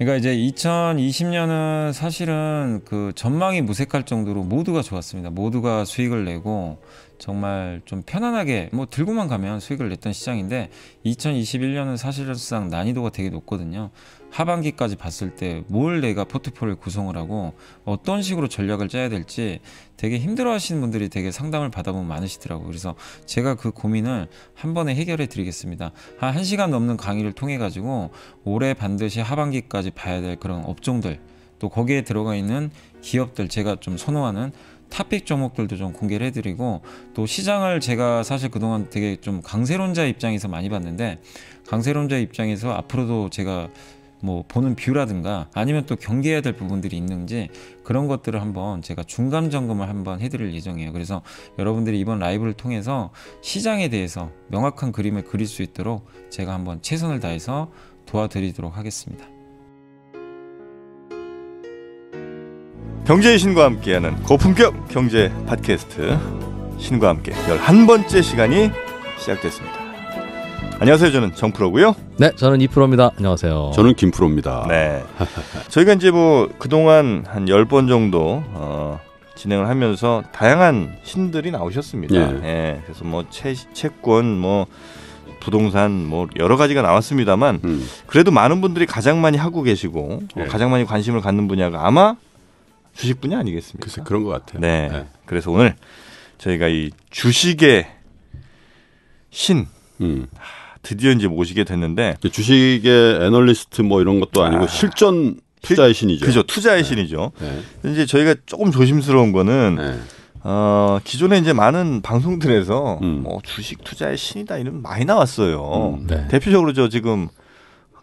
그러니까 이제 2020년은 사실은 그 전망이 무색할 정도로 모두가 좋았습니다. 모두가 수익을 내고 정말 좀 편안하게 뭐 들고만 가면 수익을 냈던 시장인데 2021년은 사실상 난이도가 되게 높거든요. 하반기까지 봤을 때 뭘 내가 포트폴리오 를 구성을 하고 어떤 식으로 전략을 짜야 될지 되게 힘들어 하시는 분들이 되게 상담을 받아보면 많으시더라고요. 그래서 제가 그 고민을 한 번에 해결해 드리겠습니다. 한 1시간 넘는 강의를 통해 가지고 올해 반드시 하반기까지 봐야 될 그런 업종들 또 거기에 들어가 있는 기업들 제가 좀 선호하는 탑픽 종목들도 좀 공개를 해드리고 또 시장을 제가 사실 그동안 되게 좀 강세론자 입장에서 많이 봤는데 강세론자 입장에서 앞으로도 제가 뭐 보는 뷰라든가 아니면 또 경계해야 될 부분들이 있는지 그런 것들을 한번 제가 중간 점검을 한번 해드릴 예정이에요. 그래서 여러분들이 이번 라이브를 통해서 시장에 대해서 명확한 그림을 그릴 수 있도록 제가 한번 최선을 다해서 도와드리도록 하겠습니다. 경제의 신과 함께하는 고품격 경제 팟캐스트 신과 함께 1 1 번째 시간이 시작됐습니다. 안녕하세요. 저는 정프로고요. 네, 저는 이프로입니다. 안녕하세요. 저는 김프로입니다. 네. 저희가 이제 뭐 그동안 한열번 정도 어, 진행을 하면서 다양한 신들이 나오셨습니다. 예. 예 그래서 뭐 채, 채권 뭐 부동산 뭐 여러 가지가 나왔습니다만 음. 그래도 많은 분들이 가장 많이 하고 계시고 뭐 예. 가장 많이 관심을 갖는 분야가 아마 주식 분야 아니겠습니까? 글쎄 그런 것 같아요. 네. 네. 그래서 오늘 저희가 이 주식의 신 음. 드디어 이제 모시게 됐는데 주식의 애널리스트 뭐 이런 것도 아. 아니고 아. 실전 투자의 신이죠. 그죠. 투자의 네. 신이죠. 네. 이제 저희가 조금 조심스러운 거는 네. 어, 기존에 이제 많은 방송들에서 음. 뭐 주식 투자의 신이다 이런 많이 나왔어요. 음, 네. 대표적으로 저 지금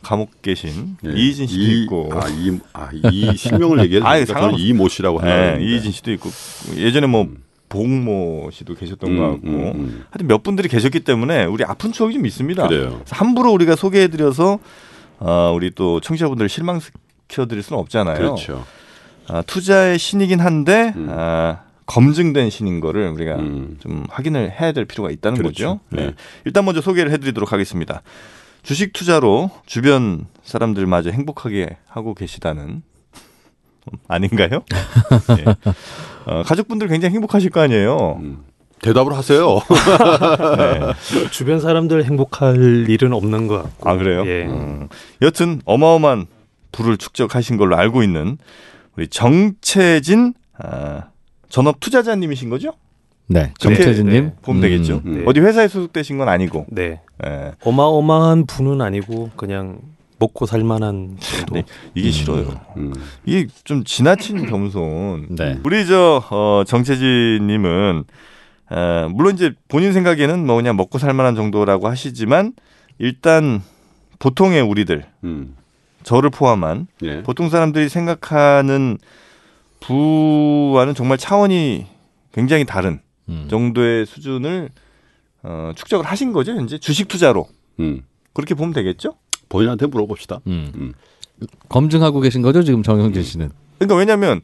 감옥 계신 예. 이희진 씨도 이, 있고 아 이 아, 이 실명을 아, 얘기해서 저는 이모 씨라고 하는 네, 예, 이희진 씨도 있고 예전에 뭐봉모 음. 씨도 계셨던 음, 것 같고 음, 음. 하여튼 몇 분들이 계셨기 때문에 우리 아픈 추억이 좀 있습니다. 그래요. 함부로 우리가 소개해드려서 어, 우리 또 청취자분들 실망시켜드릴 수는 없잖아요. 그렇죠. 아, 투자의 신이긴 한데 음. 아, 검증된 신인 거를 우리가 음. 좀 확인을 해야 될 필요가 있다는 그렇죠. 거죠. 네. 네. 일단 먼저 소개를 해드리도록 하겠습니다. 주식 투자로 주변 사람들마저 행복하게 하고 계시다는 음, 아닌가요? 네. 어, 가족분들 굉장히 행복하실 거 아니에요. 음, 대답을 하세요. 네. 주변 사람들 행복할 일은 없는 것 같고. 아 그래요? 예. 음. 여튼 어마어마한 부를 축적하신 걸로 알고 있는 우리 정채진 아, 전업 투자자님이신 거죠? 네, 정태진님 네, 보면 되겠죠. 음, 음. 네. 어디 회사에 소속되신 건 아니고. 네. 네. 어마어마한 분은 아니고 그냥 먹고 살만한 정도. 네, 이게 음. 싫어요. 음. 이게 좀 지나친 겸손. 네. 우리 저 어, 정채진님은 어, 물론 이제 본인 생각에는 뭐 그냥 먹고 살만한 정도라고 하시지만 일단 보통의 우리들 음. 저를 포함한 예. 보통 사람들이 생각하는 부와는 정말 차원이 굉장히 다른 음. 정도의 수준을 어, 축적을 하신 거죠 현재 주식 투자로 음. 그렇게 보면 되겠죠? 본인한테 물어봅시다. 음. 음. 검증하고 계신 거죠 지금 정영진 음. 씨는? 그러니까 왜냐하면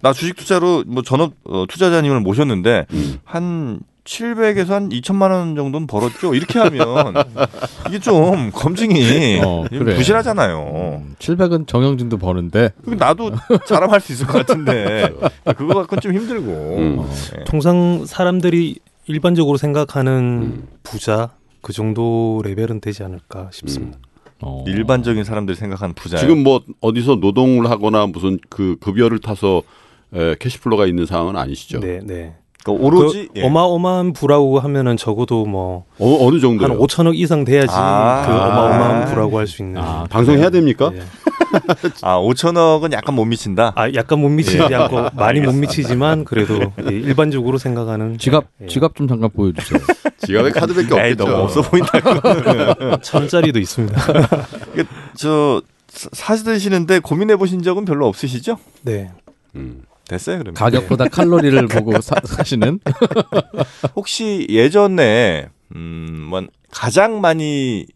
나 주식 투자로 뭐 전업 어, 투자자님을 모셨는데 한 700에서 한 2천만 원 정도는 벌었죠. 이렇게 하면 이게 좀 검증이 어, 그래. 부실하잖아요. 음, 700은 정영진도 버는데 나도 자랑할 수 있을 것 같은데 그거 갖고는 좀 힘들고 음. 네. 통상 사람들이 일반적으로 생각하는 음. 부자 그 정도 레벨은 되지 않을까 싶습니다. 음. 어. 일반적인 사람들이 생각하는 부자 지금 뭐 어디서 노동을 하거나 무슨 그 급여를 타서 에, 캐시플로가 있는 상황은 아니시죠? 네, 네. 그러니까 오로지 그 예. 어마어마한 부라고 하면은 적어도 뭐 어, 느 정도 한 5천억 이상 돼야지 아~ 그 어마어마한 부라고 할 수 있는 아, 네. 방송해야 됩니까? 예. 아 5천억은 약간 못 미친다. 아 약간 못 미치지 예. 않고 많이 못 미치지만 그래도 일반적으로 생각하는 지갑 예. 지갑 좀 잠깐 보여주세요. 지갑에 카드밖에 없죠이 너무 없어 보인다. 천짜리도 있습니다. 그, 저 사시드시는데 고민해 보신 적은 별로 없으시죠? 네. 음. 됐어요, 그러 가격보다 네. 칼로리를 보고 사, 시는 혹시 예전에 음, 뭐 가장 많이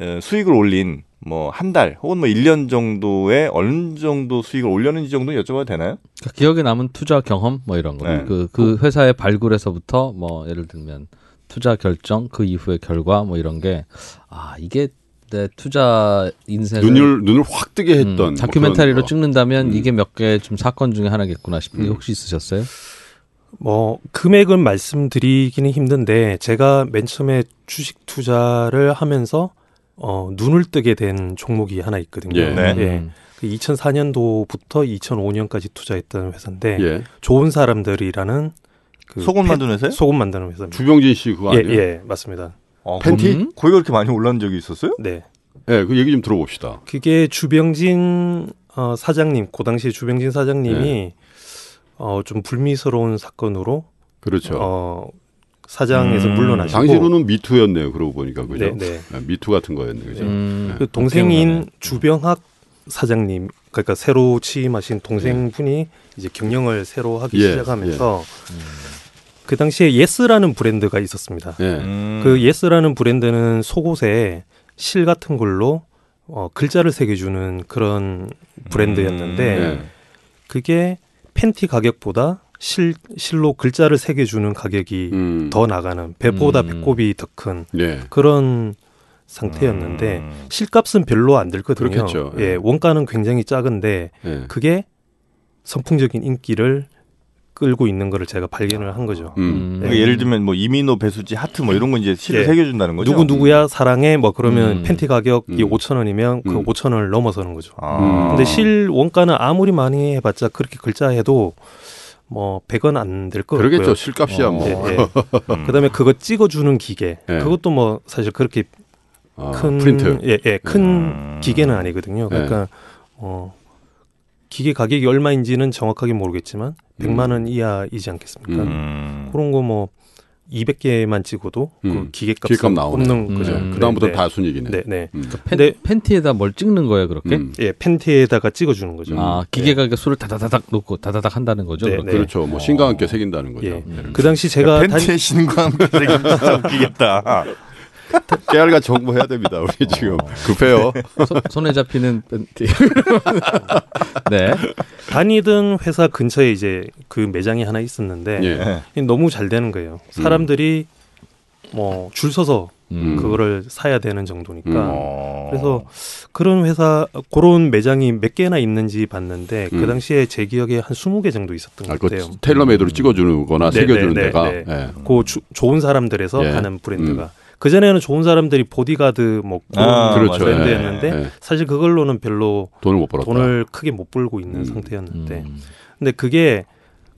어, 수익을 올린 뭐 한 달 혹은 뭐 1년 정도에 어느 정도 수익을 올렸는지 정도 여쭤봐도 되나요? 그러니까 기억에 남은 투자 경험 뭐 이런 거. 네. 그, 그 어. 회사의 발굴에서부터 뭐 예를 들면 투자 결정 그 이후의 결과 뭐 이런 게아 이게 내 네, 투자 인생을 눈을 눈을 확 뜨게 음, 했던 음, 다큐멘터리로 뭐 찍는다면 음. 이게 몇 개 좀 사건 중에 하나겠구나 싶은데 음. 혹시 있으셨어요? 뭐 금액은 말씀드리기는 힘든데 제가 맨 처음에 주식 투자를 하면서 어, 눈을 뜨게 된 종목이 하나 있거든요. 예. 예. 네. 예. 그 2004년도부터 음. 2005년까지 투자했던 회사인데 예. 좋은 사람들이라는 그 소금 만드는 회사요? 소금 만드는 회사입니다. 주병진 씨 그거 예, 아니에요? 예, 예 맞습니다. 아, 팬티 음? 거기가 그렇게 많이 올라온 적이 있었어요? 네. 네, 그 얘기 좀 들어봅시다. 그게 주병진 어, 사장님, 그당시 주병진 사장님이 네. 어, 좀 불미스러운 사건으로 그렇죠. 어, 사장에서 음. 물러나시고 당시로는 미투였네요. 그러고 보니까 그죠? 네, 네. 네, 미투 같은 거였네요. 그죠? 음. 그 동생인 음. 주병학 사장님 그러니까 새로 취임하신 동생분이 네. 이제 경영을 새로 하기 예, 시작하면서 예. 그 당시에 예스라는 브랜드가 있었습니다. 예. 음. 그 예스라는 브랜드는 속옷에 실 같은 걸로 어, 글자를 새겨주는 그런 브랜드였는데 음. 예. 그게 팬티 가격보다 실, 실로 글자를 새겨주는 가격이 음. 더 나가는 배보다 음. 배꼽이 더큰 예. 그런 상태였는데 음. 실값은 별로 안 들거든요. 그렇겠죠. 예. 예. 원가는 굉장히 작은데 예. 그게 선풍적인 인기를 끌고 있는 거를 제가 발견을 한 거죠. 음. 네. 그러니까 예를 들면 뭐 이민호, 배수지, 하트 뭐 이런 거 이제 실을 네. 새겨준다는 거죠. 누구 누구야 음. 사랑해 뭐 그러면 음. 팬티 가격이 음. 5천 원이면 그 음. 5천 원을 넘어서는 거죠. 아. 근데 실 원가는 아무리 많이 해봤자 그렇게 글자해도 뭐 100원 안 될 거예요. 그러겠죠. 실값이야 어. 뭐. 네, 그다음에 그거 찍어주는 기계 예. 그것도 뭐 사실 그렇게 아, 큰 프린트. 예, 예, 큰 기계는 아니거든요. 그러니까 어, 기계 가격이 얼마인지는 정확하게 모르겠지만 100만 음. 원 이하이지 않겠습니까? 음. 그런 거 뭐 200개만 찍어도 그 음. 그 기계값 기계값 나오 없는 음. 거죠. 음. 그다음부터 네. 다 순익이네. 네, 네. 음. 그러니까 팬, 네. 팬티에다 뭘 찍는 거예요, 그렇게? 음. 예, 팬티에다가 찍어 주는 거죠. 아, 기계가 네. 수를 다다다닥 놓고 다다닥 한다는 거죠. 네, 네. 그렇죠. 뭐 신과 함께 어. 새긴다는 거죠. 예. 네, 그 당시 그렇죠. 제가 팬티에 다 신과 함께 새긴다. 웃기겠다. 깨알과 정보해야 됩니다. 우리 어. 지금 급해요. 손, 손에 잡히는 팬티. 네. 다니던 회사 근처에 이제 그 매장이 하나 있었는데 예. 너무 잘 되는 거예요. 음. 사람들이 음. 뭐 뭐줄 서서 음. 그거를 사야 되는 정도니까. 음. 어. 그래서 그런 회사 그런 매장이 몇 개나 있는지 봤는데 그 음. 그 당시에 제 기억에 한2 0개 정도 있었던 아, 것 같아요. 그 텔러메이드로 찍어주거나 네, 네, 새겨주는 네, 데가 네. 네. 그 주, 좋은 사람들에서 예. 하는 브랜드가 음. 그 전에는 좋은 사람들이 보디가드 뭐 그런 아, 그렇죠. 브랜드였는데 네, 네. 사실 그걸로는 별로 돈을 못 벌었다. 돈을 크게 못 벌고 있는 음, 상태였는데 음. 근데 그게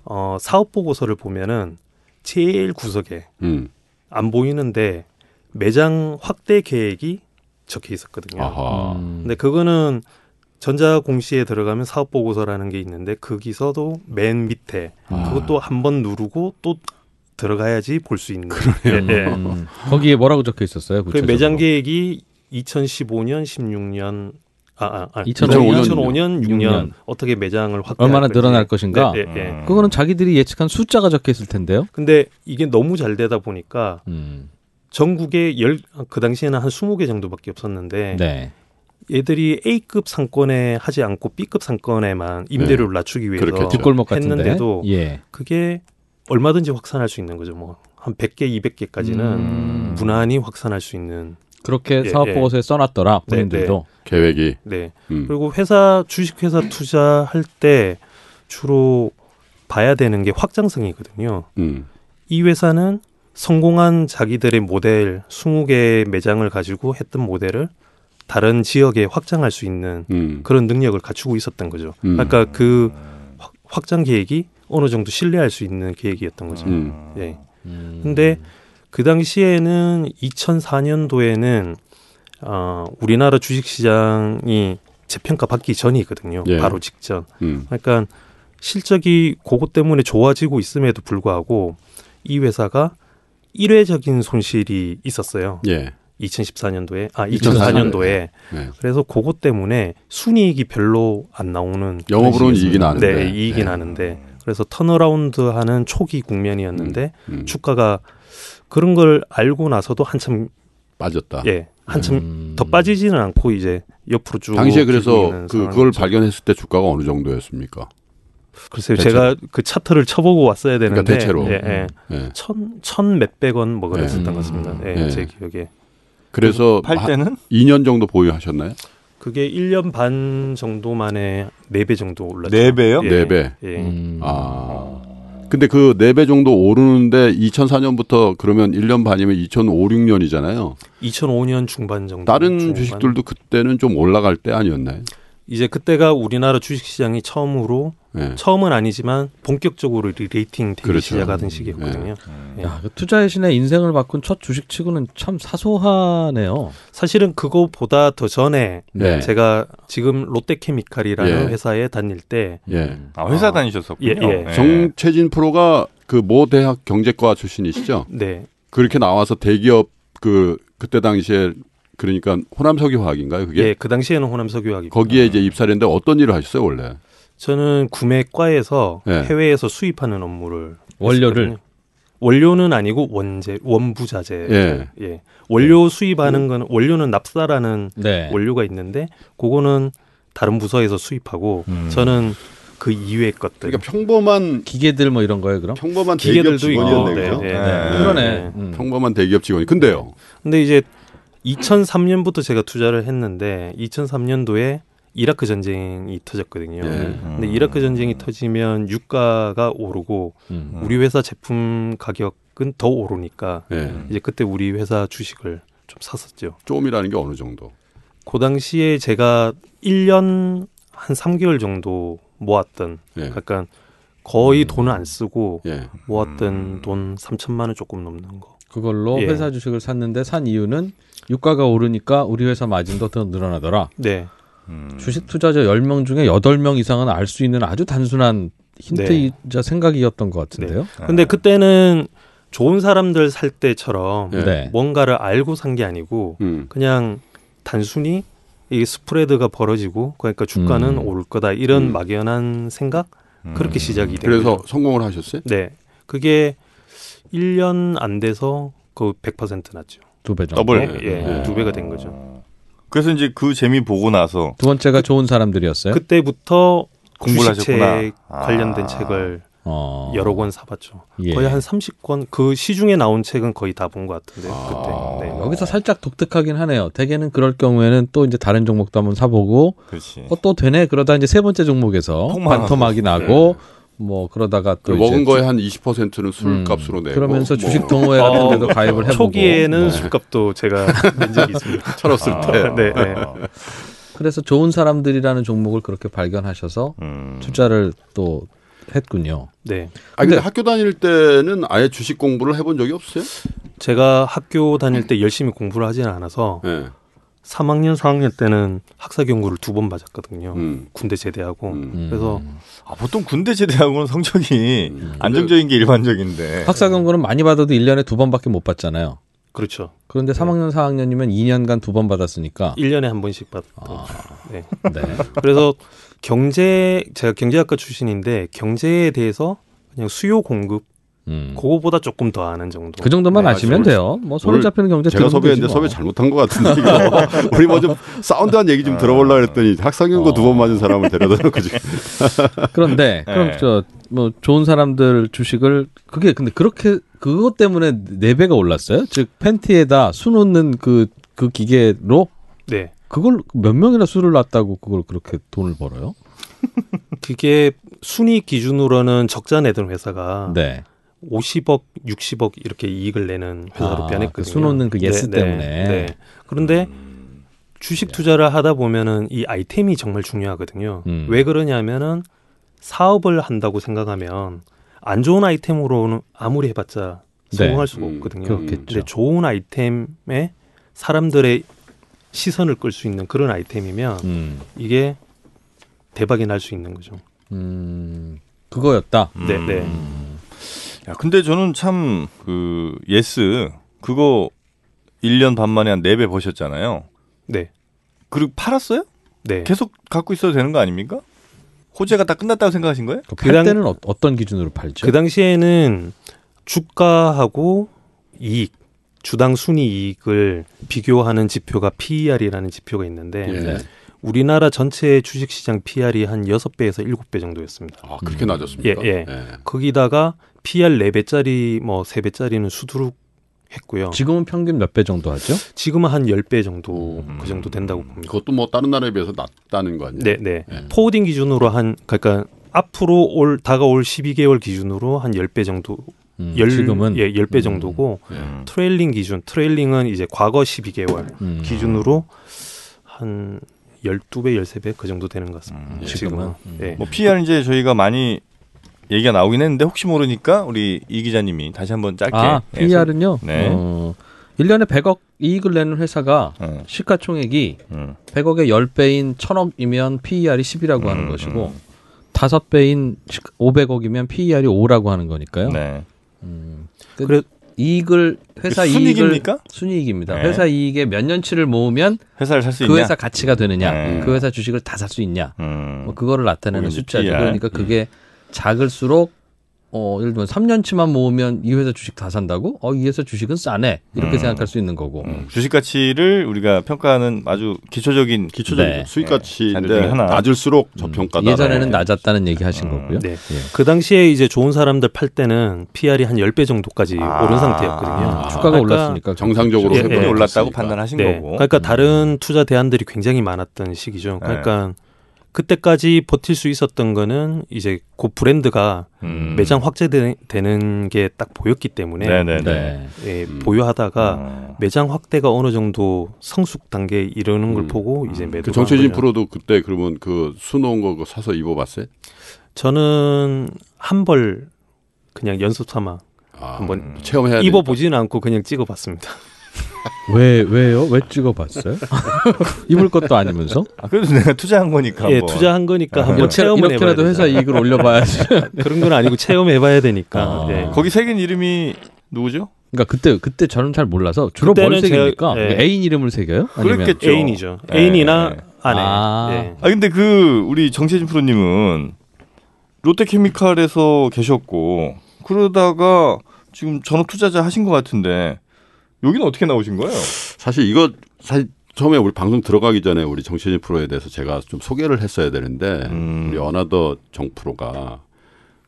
어 사업 보고서를 보면은 제일 구석에 음. 안 보이는데 매장 확대 계획이 적혀 있었거든요. 아하. 음. 근데 그거는 전자공시에 들어가면 사업보고서라는 게 있는데 거기서도 맨 밑에 아. 그것도 한번 누르고 또 들어가야지 볼 수 있는. 그러네요. 예, 예, 음. 거기에 뭐라고 적혀 있었어요? 그 매장 계획이 2015년, 16년, 아, 아, 아 2005년, 2005년 6년, 6년, 어떻게 매장을 확대 얼마나 늘어날 것인가? 네, 네, 네. 음. 그거는 자기들이 예측한 숫자가 적혀 있을 텐데요. 근데 이게 너무 잘 되다 보니까 음. 전국에 열그 당시에는 한 20개 정도밖에 없었는데 네. 얘들이 A급 상권에 하지 않고 B급 상권에만 임대료를 네. 낮추기 위해서 뒷골목 같은데. 했는데 예. 그게 얼마든지 확산할 수 있는 거죠. 뭐한 100개, 200개까지는 음. 무난히 확산할 수 있는 그렇게 예, 사업보고서에 예. 써놨더라 네, 본인들도 네, 네. 계획이. 네. 음. 그리고 회사 주식회사 투자할 때 주로 봐야 되는 게 확장성이거든요. 음. 이 회사는 성공한 자기들의 모델 20개의 매장을 가지고 했던 모델을 다른 지역에 확장할 수 있는 음. 그런 능력을 갖추고 있었던 거죠. 음. 그러까그 확장 계획이 어느 정도 신뢰할 수 있는 계획이었던 거죠. 음. 예. 음. 근데 그 당시에는 2004년도에는 어, 우리나라 주식시장이 재평가 받기 전이거든요. 예. 바로 직전. 음. 그러니까 실적이 그것 때문에 좋아지고 있음에도 불구하고 이 회사가 일회적인 손실이 있었어요. 예. 2014년도에 아 2004년도에 네. 그래서 그것 때문에 순이익이 별로 안 나오는 영업으로는 이익이 나는데 네, 이익이 네. 나는데 그래서 턴어라운드 하는 초기 국면이었는데 음, 음. 주가가 그런 걸 알고 나서도 한참 빠졌다. 예. 한참 음. 더 빠지지는 않고 이제 옆으로 쭉 당시에 그래서 그, 그걸 발견했을 때 주가가 어느 정도였습니까? 글쎄요, 대체. 제가 그 차트를 쳐보고 왔어야 그러니까 되는데 그러니까 대체로 예, 예. 음, 예. 천천 몇백 원 뭐 그랬었던 예. 것 같습니다. 예, 음, 예, 제 기억에. 그래서 팔 때는 2년 정도 보유하셨나요? 그게 1년 반 정도 만에 4배 정도 올랐죠. 4배요? 예. 4배. 예. 음. 아. 근데 그 4배 정도 오르는데 2004년부터 그러면 1년 반이면 2005, 6년이잖아요. 2005년 중반 정도. 다른 중반. 주식들도 그때는 좀 올라갈 때 아니었나요? 이제 그때가 우리나라 주식시장이 처음으로 네. 처음은 아니지만 본격적으로 리 레이팅 되기 그렇죠. 시작하던 시기였거든요. 네. 야, 그 투자의 신의 인생을 바꾼 첫 주식치고는 참 사소하네요. 사실은 그거보다 더 전에 네. 제가 지금 롯데케미칼이라는 예. 회사에 다닐 때 예. 아, 회사 아, 다니셨었군요. 예, 예. 네. 정채진 프로가 그 모 대학 경제과 출신이시죠? 네. 그렇게 나와서 대기업 그 그때 당시에 그러니까 호남 석유화학인가요? 그게? 예, 그 당시에는 호남 석유화학. 거기에 이제 입사를 했는데 어떤 일을 하셨어요 원래? 저는 구매과에서 예. 해외에서 수입하는 업무를 원료를 했었거든요. 원료는 아니고 원재 원부자재 예. 예. 원료 수입하는 건 원료는 납사라는 네. 원료가 있는데 그거는 다른 부서에서 수입하고 음. 저는 그 이외의 것들 그러니까 평범한 기계들 뭐 이런 거예요 그럼 평범한 기계들도 있고 네, 네, 네. 네. 그러네 네. 음. 평범한 대기업 직원이 근데요 근데 이제 2003년부터 제가 투자를 했는데 2003년도에 이라크 전쟁이 터졌거든요. 네. 근데 이라크 전쟁이 터지면 유가가 오르고 음. 우리 회사 제품 가격은 더 오르니까 네. 이제 그때 우리 회사 주식을 좀 샀었죠. 조금이라는 게 어느 정도? 그 당시에 제가 1년 한 3개월 정도 모았던 네. 약간 거의 음. 돈을 안 쓰고 예. 모았던 음. 돈 3천만 원 조금 넘는 거. 그걸로 예. 회사 주식을 샀는데 산 이유는 유가가 오르니까 우리 회사 마진도 더 늘어나더라. 네. 음. 주식 투자자 열 명 중에 여덟 명 이상은 알 수 있는 아주 단순한 힌트이자 네. 생각이었던 것 같은데요. 네. 근데 아. 그때는 좋은 사람들 살 때처럼 네. 네. 뭔가를 알고 산 게 아니고 음. 그냥 단순히 이 스프레드가 벌어지고 그러니까 주가는 음. 오를 거다 이런 음. 막연한 생각 음. 그렇게 시작이 돼요. 그래서 성공을 하셨어요? 네. 그게 1년 안 돼서 그100% 났죠. 두배 정도. 더블 네. 예, 네. 두 배가 된 거죠. 그래서 이제 그 재미 보고 나서 두 번째가 그, 좋은 사람들이었어요. 그때부터 공부를 하셨구나. 아. 관련된 아. 책을 어. 여러 권 사봤죠. 예. 거의 한 30권 그 시중에 나온 책은 거의 다 본 것 같은데 아. 그때. 네. 여기서 살짝 독특하긴 하네요. 대개는 그럴 경우에는 또 이제 다른 종목도 한번 사보고 어, 또 되네 그러다 이제 세 번째 종목에서 반토막이 나고 네. 뭐 그러다가 또 먹은 그 거에 한 20%는 술값으로 음, 내고 그러면서 어. 주식 동호회 뭐. 같은 데도 가입을 해보고 초기에는 네. 술값도 제가 낸 적이 있습니다. 철없을 아, 때. 네, 네. 아. 그래서 좋은 사람들이라는 종목을 그렇게 발견하셔서 음. 투자를 또 했군요. 네. 아근 근데 학교 다닐 때는 아예 주식 공부를 해본 적이 없어요? 제가 학교 다닐 때 열심히 공부를 하지는 않아서 네. 3학년, 4학년 때는 학사 경고를 두번 맞았거든요. 음. 군대 제대하고. 음. 그래서 음. 아, 보통 군대 제대하고는 성적이 음. 안정적인 게 일반적인데. 학사 경고는 많이 받아도 1년에 두 번밖에 못 받잖아요. 그렇죠. 그런데 3학년, 4학년이면 2년간 두 번 받았으니까 1년에 한 번씩 받았던. 아. 네. 네. 그래서 경제 제가 경제학과 출신인데 경제에 대해서 그냥 수요 공급 음. 그거보다 조금 더 아는 정도. 그 정도만 네, 아시면 돼요. 뭐 손을 잡히는 경제 제가 섭외했는데 뭐. 섭외 잘못한 것 같은데 이거. 우리 뭐 좀 사운드한 얘기 좀 들어볼라 아. 그랬더니 학상연고 어. 두번 맞은 사람을 데려다 놓고 지금. 그런데 네. 그럼 네. 저뭐 좋은 사람들 주식을 그게 근데 그렇게 그것 때문에 네 배가 올랐어요? 즉 팬티에다 수 놓는 그그 그 기계로 네. 그걸 몇 명이나 수를 놨다고 그걸 그렇게 돈을 벌어요? 그게 순위 기준으로는 적자 내던 회사가 네. 50억, 60억 이렇게 이익을 내는 회사로 아, 변했거든요. 그 수놓는 그 예스 네, 때문에. 네, 네. 그런데 음, 주식 투자를 하다 보면은 이 아이템이 정말 중요하거든요. 음. 왜 그러냐면은 사업을 한다고 생각하면 안 좋은 아이템으로는 아무리 해봤자 네. 성공할 수가 음, 없거든요. 그렇겠죠. 근데 좋은 아이템에 사람들의 시선을 끌 수 있는 그런 아이템이면 음. 이게 대박이 날 수 있는 거죠. 음, 그거였다. 네, 네. 음. 야, 근데 저는 참 그 예스 그거 1년 반 만에 한 4배 버셨잖아요. 네. 그리고 팔았어요? 네. 계속 갖고 있어도 되는 거 아닙니까? 호재가 다 끝났다고 생각하신 거예요? 그팔 당... 때는 어, 떤 기준으로 팔죠? 그 당시에는 주가하고 이익, 주당 순이익을 비교하는 지표가 PER이라는 지표가 있는데 예. 우리나라 전체 주식시장 PR이 한 여섯 배에서 일곱 배 정도였습니다. 아, 그렇게 낮았습니까? 예, 예. 예. 거기다가 PR 네배짜리뭐 세배짜리는 수두룩 했고요. 지금은 평균 몇 배 정도 하죠? 지금은 한열배 정도 음. 그 정도 된다고 음. 봅니다. 그것도 뭐 다른 나라에 비해서 낮다는 거 아니에요? 네, 네. 예. 포워딩 기준으로 한 그러니까 앞으로 올 다가올 12개월 기준으로 한열배 정도 음, 지금은 예, 10배 음. 정도고 음. 트레일링 기준 트레일링은 이제 과거 12개월 음. 기준으로 한 12배, 13배 그 정도 되는 것 같습니다. 음, 예. 지금은. 지금은. 네. 뭐 p r 이제 저희가 많이 얘기가 나오긴 했는데 혹시 모르니까 우리 이 기자님이 다시 한번 짧게. 아, 예, PR은요? 네. 어, 1년에 100억 이익을 내는 회사가 e 음. 시가총액이 음. 100억의 10배인 1000억이면 PER이 10이라고 하는 것이고 다섯 배인 500억이면 PER이 5라고 하는 거니까요. 네. 음, 그, 그래 이익을 회사 이익 이익을 순이익입니다. 네. 회사 이익의 몇 년치를 모으면 회사를 살수 그 있냐? 그 회사 가치가 되느냐? 네. 그 회사 주식을 다 살 수 있냐? 음. 뭐 그거를 나타내는 숫자죠. 그러니까 예. 그게 작을수록 어, 예를 들면 3년치만 모으면 이 회사 주식 다 산다고? 어, 이 회사 주식은 싸네. 이렇게 음. 생각할 수 있는 거고. 음. 주식 가치를 우리가 평가하는 아주 기초적인 기초적인 네. 수익 네. 가치인데 네. 낮을수록 음. 저평가다. 예전에는 네. 낮았다는 얘기 하신 음. 거고요. 네. 예. 그 당시에 이제 좋은 사람들 팔 때는 PR이 한 10배 정도까지 아. 오른 상태였거든요. 아. 주가가 그러니까 올랐으니까 정상적으로 예, 예. 올랐다고 판단하신 네. 거고. 그러니까 음. 다른 투자 대안들이 굉장히 많았던 시기죠. 그러니까 그때까지 버틸 수 있었던 거는 이제 그 브랜드가 음. 매장 확대되는 게 딱 보였기 때문에 네네네. 네, 네. 네. 예, 보유하다가 음. 매장 확대가 어느 정도 성숙 단계에 이르는 걸 음. 보고 음. 이제 매도. 그 정체진 프로도 그때 그러면 그 수놓은 거 사서 입어봤어요? 저는 한 벌 그냥 연습 삼아 아, 한번 음. 체험해야 입어보지는 않고 그냥 찍어봤습니다. 왜 왜요? 왜 찍어봤어요? 입을 것도 아니면서? 아, 그래도 내가 투자한 거니까. 예, 뭐. 투자한 거니까 한번 체험 이렇게라도 회사 이익을 올려봐야지. 그런 건 아니고 체험해봐야 되니까. 아. 네. 거기 새긴 이름이 누구죠? 그니까 그때 그때 저는 잘 몰라서 주로 뭘 새깁니까? 제... 예. 네. 애인 이름을 새겨요? 그렇겠죠. 애인이죠. 예, 애인이나 예. 아내. 아. 아 근데 그 우리 정세진 프로님은 롯데케미칼에서 계셨고 그러다가 지금 전업 투자자 하신 것 같은데 여기는 어떻게 나오신 거예요? 사실 이거 사실 처음에 우리 방송 들어가기 전에 우리 정치진 프로에 대해서 제가 좀 소개를 했어야 되는데 음. 우리 어나더 정 프로가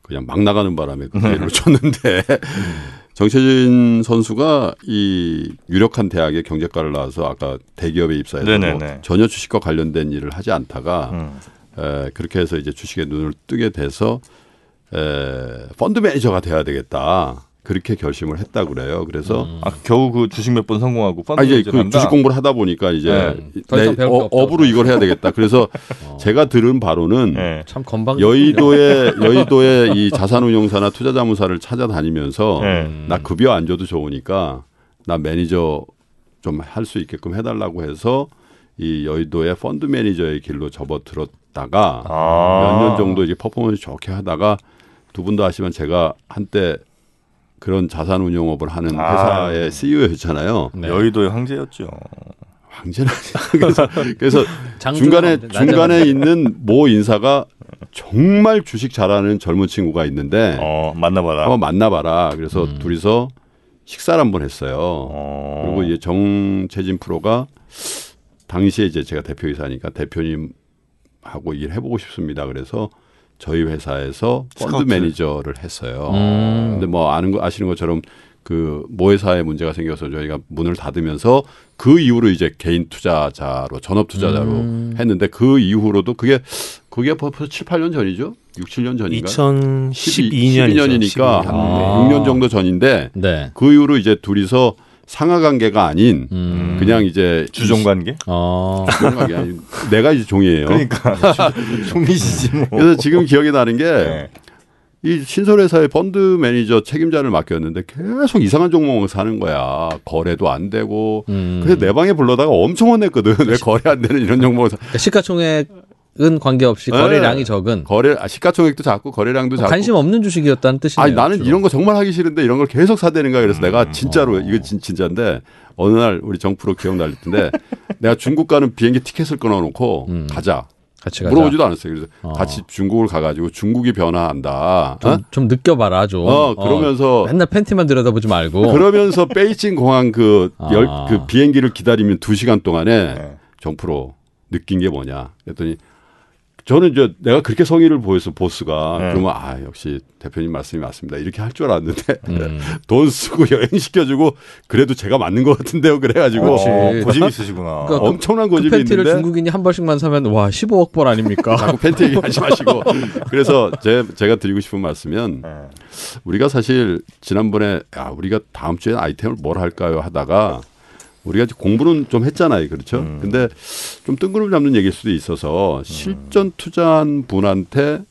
그냥 막 나가는 바람에 그대로쳤는데 정채진 선수가 이 유력한 대학의 경제과를 나와서 아까 대기업에 입사해서 뭐 전혀 주식과 관련된 일을 하지 않다가 음. 에, 그렇게 해서 이제 주식에 눈을 뜨게 돼서 에, 펀드 매니저가 돼야 되겠다. 그렇게 결심을 했다 그래요. 그래서 음. 아, 겨우 그 주식 몇 번 성공하고 펀드 아, 이제 그 주식 공부를 하다 보니까 이제 네. 내, 어, 업으로 이걸 해야 되겠다. 그래서 어. 제가 들은 바로는 네. 참 건방 여의도에 여의도에 이 자산운용사나 투자자문사를 찾아다니면서 네. 나 급여 안 줘도 좋으니까 나 매니저 좀 할 수 있게끔 해달라고 해서 이 여의도의 펀드 매니저의 길로 접어들었다가 아. 몇년 정도 이제 퍼포먼스 좋게 하다가 두 분도 아시면 제가 한때 그런 자산운용업을 하는 아. 회사의 CEO였잖아요. 네. 여의도의 황제였죠. 황제는 그래서, 그래서 중간에 중간에 있는 모 인사가 정말 주식 잘하는 젊은 친구가 있는데 어, 만나봐라. 한번 만나봐라. 그래서 음. 둘이서 식사를 한번 했어요. 어. 그리고 이제 정채진 프로가 당시에 이제 제가 대표이사니까 대표님하고 일해보고 싶습니다. 그래서 저희 회사에서 펀드 매니저를 했어요. 음. 근데 뭐 아는 거 아시는 것처럼 그 모회사에 문제가 생겨서 저희가 문을 닫으면서 그 이후로 이제 개인 투자자로 전업 투자자로 음. 했는데 그 이후로도 그게 그게 벌써 7, 8년 전이죠? 6, 7년 전인가? 2012년 12년이니까 한 6년 정도 전인데 네. 그 이후로 이제 둘이서 상하 관계가 아닌 음. 그냥 이제 주종 관계? 아. 내가 이제 종이에요. 그러니까 종이시지 뭐. 그래서 지금 기억이 나는 게 네. 이 신설회사의 펀드 매니저 책임자를 맡겼는데 계속 이상한 종목을 사는 거야. 거래도 안 되고. 음. 그래서 내 방에 불러다가 엄청 혼냈거든. 왜 거래 안 되는 이런 종목을 사. 그러니까 시가총액 은 관계없이 네. 거래량이 적은 거래 아, 시가총액도 작고 거래량도 작고 관심 없는 주식이었다는 뜻이네요. 아니 나는 주로. 이런 거 정말 하기 싫은데 이런 걸 계속 사대는 가 그래서 음. 내가 진짜로 이거 진, 진짜인데 어느 날 우리 정프로 기억 날릴 텐데 내가 중국 가는 비행기 티켓을 끊어놓고 음. 가자. 같이 가자. 물어보지도 않았어요. 그래서 어. 같이 중국을 가가지고 중국이 변화한다. 좀, 어? 좀 느껴봐라 좀. 어, 어 그러면서 맨날 팬티만 들여다보지 말고. 그러면서 베이징 공항 그, 아. 열, 그 비행기를 기다리면 두 시간 동안에 네. 정프로 느낀 게 뭐냐. 그랬더니 저는 이제 내가 그렇게 성의를 보여서 보스가 네. 그러면 아 역시 대표님 말씀이 맞습니다 이렇게 할 줄 알았는데 음. 돈 쓰고 여행 시켜주고 그래도 제가 맞는 것 같은데요 그래가지고 어, 어 고집 있으시구나 그러니까 그 엄청난 고집이 그 팬티를 있는데 중국인이 한 벌씩만 사면 와 15억 벌 아닙니까 자꾸 팬티 얘기하지 마시고 그래서 제, 제가 드리고 싶은 말씀은 네. 우리가 사실 지난번에 야 아, 우리가 다음 주에 아이템을 뭘 할까요 하다가 우리가 공부는 좀 했잖아요. 그렇죠? 음. 근데 좀 뜬구름 잡는 얘기일 수도 있어서 실전 투자한 분한테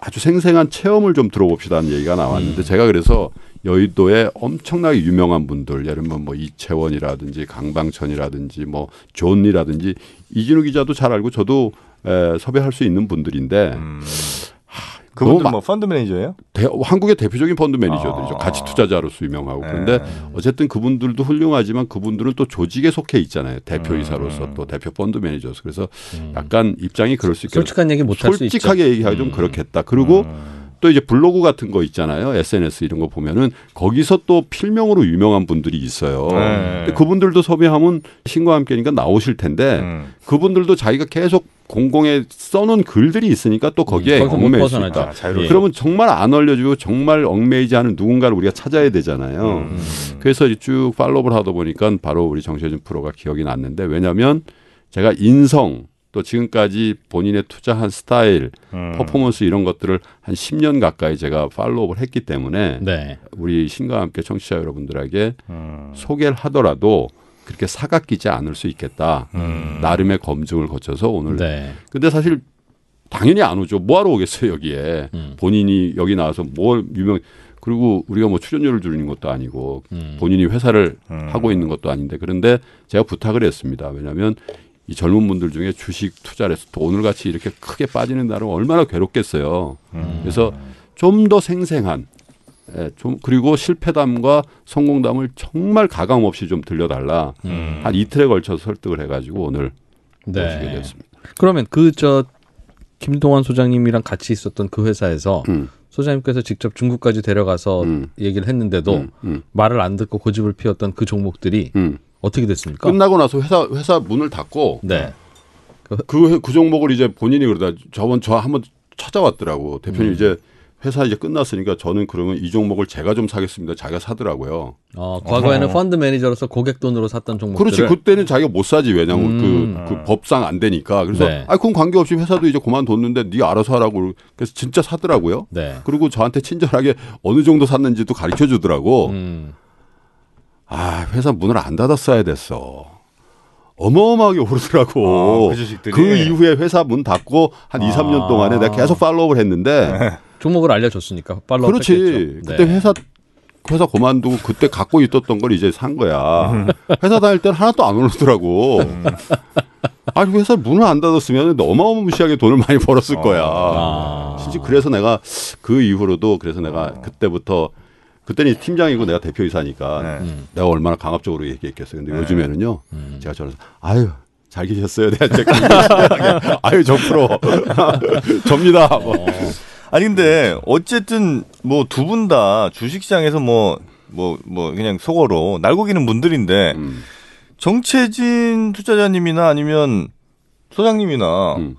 아주 생생한 체험을 좀 들어봅시다는 하 얘기가 나왔는데 음. 제가 그래서 여의도에 엄청나게 유명한 분들 예를 들면 뭐 이채원이라든지 강방천이라든지 뭐 존이라든지 이진우 기자도 잘 알고 저도 에, 섭외할 수 있는 분들인데 음. 그분들 뭐 펀드 매니저예요? 대, 한국의 대표적인 펀드 매니저들이죠. 아. 가치 투자자로서 유명하고 그런데 네. 어쨌든 그분들도 훌륭하지만 그분들은 또 조직에 속해 있잖아요. 대표이사로서 음. 또 대표 펀드 매니저로서 그래서 음. 약간 입장이 그럴 수 있겠죠. 솔직한 얘기 못할 수 있죠. 솔직하게 얘기하기 좀 음. 그렇겠다. 그리고 음. 또 이제 블로그 같은 거 있잖아요. SNS 이런 거 보면은 거기서 또 필명으로 유명한 분들이 있어요. 네. 그분들도 섭외하면 신과 함께니까 나오실 텐데 음. 그분들도 자기가 계속 공공에 써놓은 글들이 있으니까 또 거기에 얽매일 수 있다. 예. 그러면 정말 안 알려주고 정말 얽매이지 않은 누군가를 우리가 찾아야 되잖아요. 음. 그래서 쭉 팔로우를 하다 보니까 바로 우리 정세준 프로가 기억이 났는데 왜냐하면 제가 인성 또 지금까지 본인의 투자한 스타일, 음. 퍼포먼스 이런 것들을 한 10년 가까이 제가 팔로우를 했기 때문에 네. 우리 신과 함께 청취자 여러분들에게 음. 소개를 하더라도 그렇게 사각끼지 않을 수 있겠다. 음. 나름의 검증을 거쳐서 오늘. 네. 근데 사실 당연히 안 오죠. 뭐하러 오겠어요 여기에 음. 본인이 여기 나와서 뭘 유명. 그리고 우리가 뭐 출연료를 줄이는 것도 아니고 음. 본인이 회사를 음. 하고 있는 것도 아닌데 그런데 제가 부탁을 했습니다. 왜냐하면 이 젊은 분들 중에 주식 투자를 해서 또 오늘 같이 이렇게 크게 빠지는 날은 얼마나 괴롭겠어요. 음. 그래서 좀 더 생생한 예, 좀 그리고 실패담과 성공담을 정말 가감 없이 좀 들려달라 음. 한 이틀에 걸쳐서 설득을 해가지고 오늘 네. 모시게 되었습니다. 그러면 그 저 김동환 소장님이랑 같이 있었던 그 회사에서 음. 소장님께서 직접 중국까지 데려가서 음. 얘기를 했는데도 음. 음. 말을 안 듣고 고집을 피웠던 그 종목들이 음. 어떻게 됐습니까? 끝나고 나서 회사 회사 문을 닫고 네. 그, 그, 그 종목을 이제 본인이 그러다 저번 저 한번 찾아왔더라고 대표님 음. 이제 회사 이제 끝났으니까 저는 그러면 이 종목을 제가 좀 사겠습니다. 자기가 사더라고요. 어, 과거에는 어허. 펀드 매니저로서 고객 돈으로 샀던 종목들. 그렇지. 그때는 자기가 못 사지. 왜냐면 음. 그, 그 음. 네. 법상 안 되니까. 그래서 네. 아, 그건 관계없이 회사도 이제 그만뒀는데 네 알아서 하라고. 그래서 진짜 사더라고요. 네. 그리고 저한테 친절하게 어느 정도 샀는지도 가르쳐 주더라고. 음. 아, 회사 문을 안 닫았어야 됐어. 어마어마하게 오르더라고. 아, 그, 그 이후에 회사 문 닫고 한 아. 2, 3년 동안에 내가 계속 팔로우를 했는데 네. 종목을 알려줬으니까 팔로우 그렇지. 했겠죠. 그때 네. 회사 회사 그만두고 그때 갖고 있었던 걸 이제 산 거야. 음. 회사 다닐 땐 하나도 안 오르더라고. 음. 아니 회사 문을 안 닫았으면 어마어마무시하게 돈을 많이 벌었을 아. 거야. 아. 진짜 그래서 내가 그 이후로도 그래서 내가 그때부터 그때는 팀장이고 내가 대표이사니까 네. 내가 음. 얼마나 강압적으로 얘기했겠어요. 근데 네. 요즘에는요, 음. 제가 저를 아유 잘 계셨어요. 내가 아유 저 프로 접니다. 뭐. 어. 아니 근데 어쨌든 뭐 두 분 다 주식시장에서 뭐 뭐뭐 뭐, 뭐 그냥 속어로 날고기는 분들인데 음. 정채진 투자자님이나 아니면 소장님이나 음.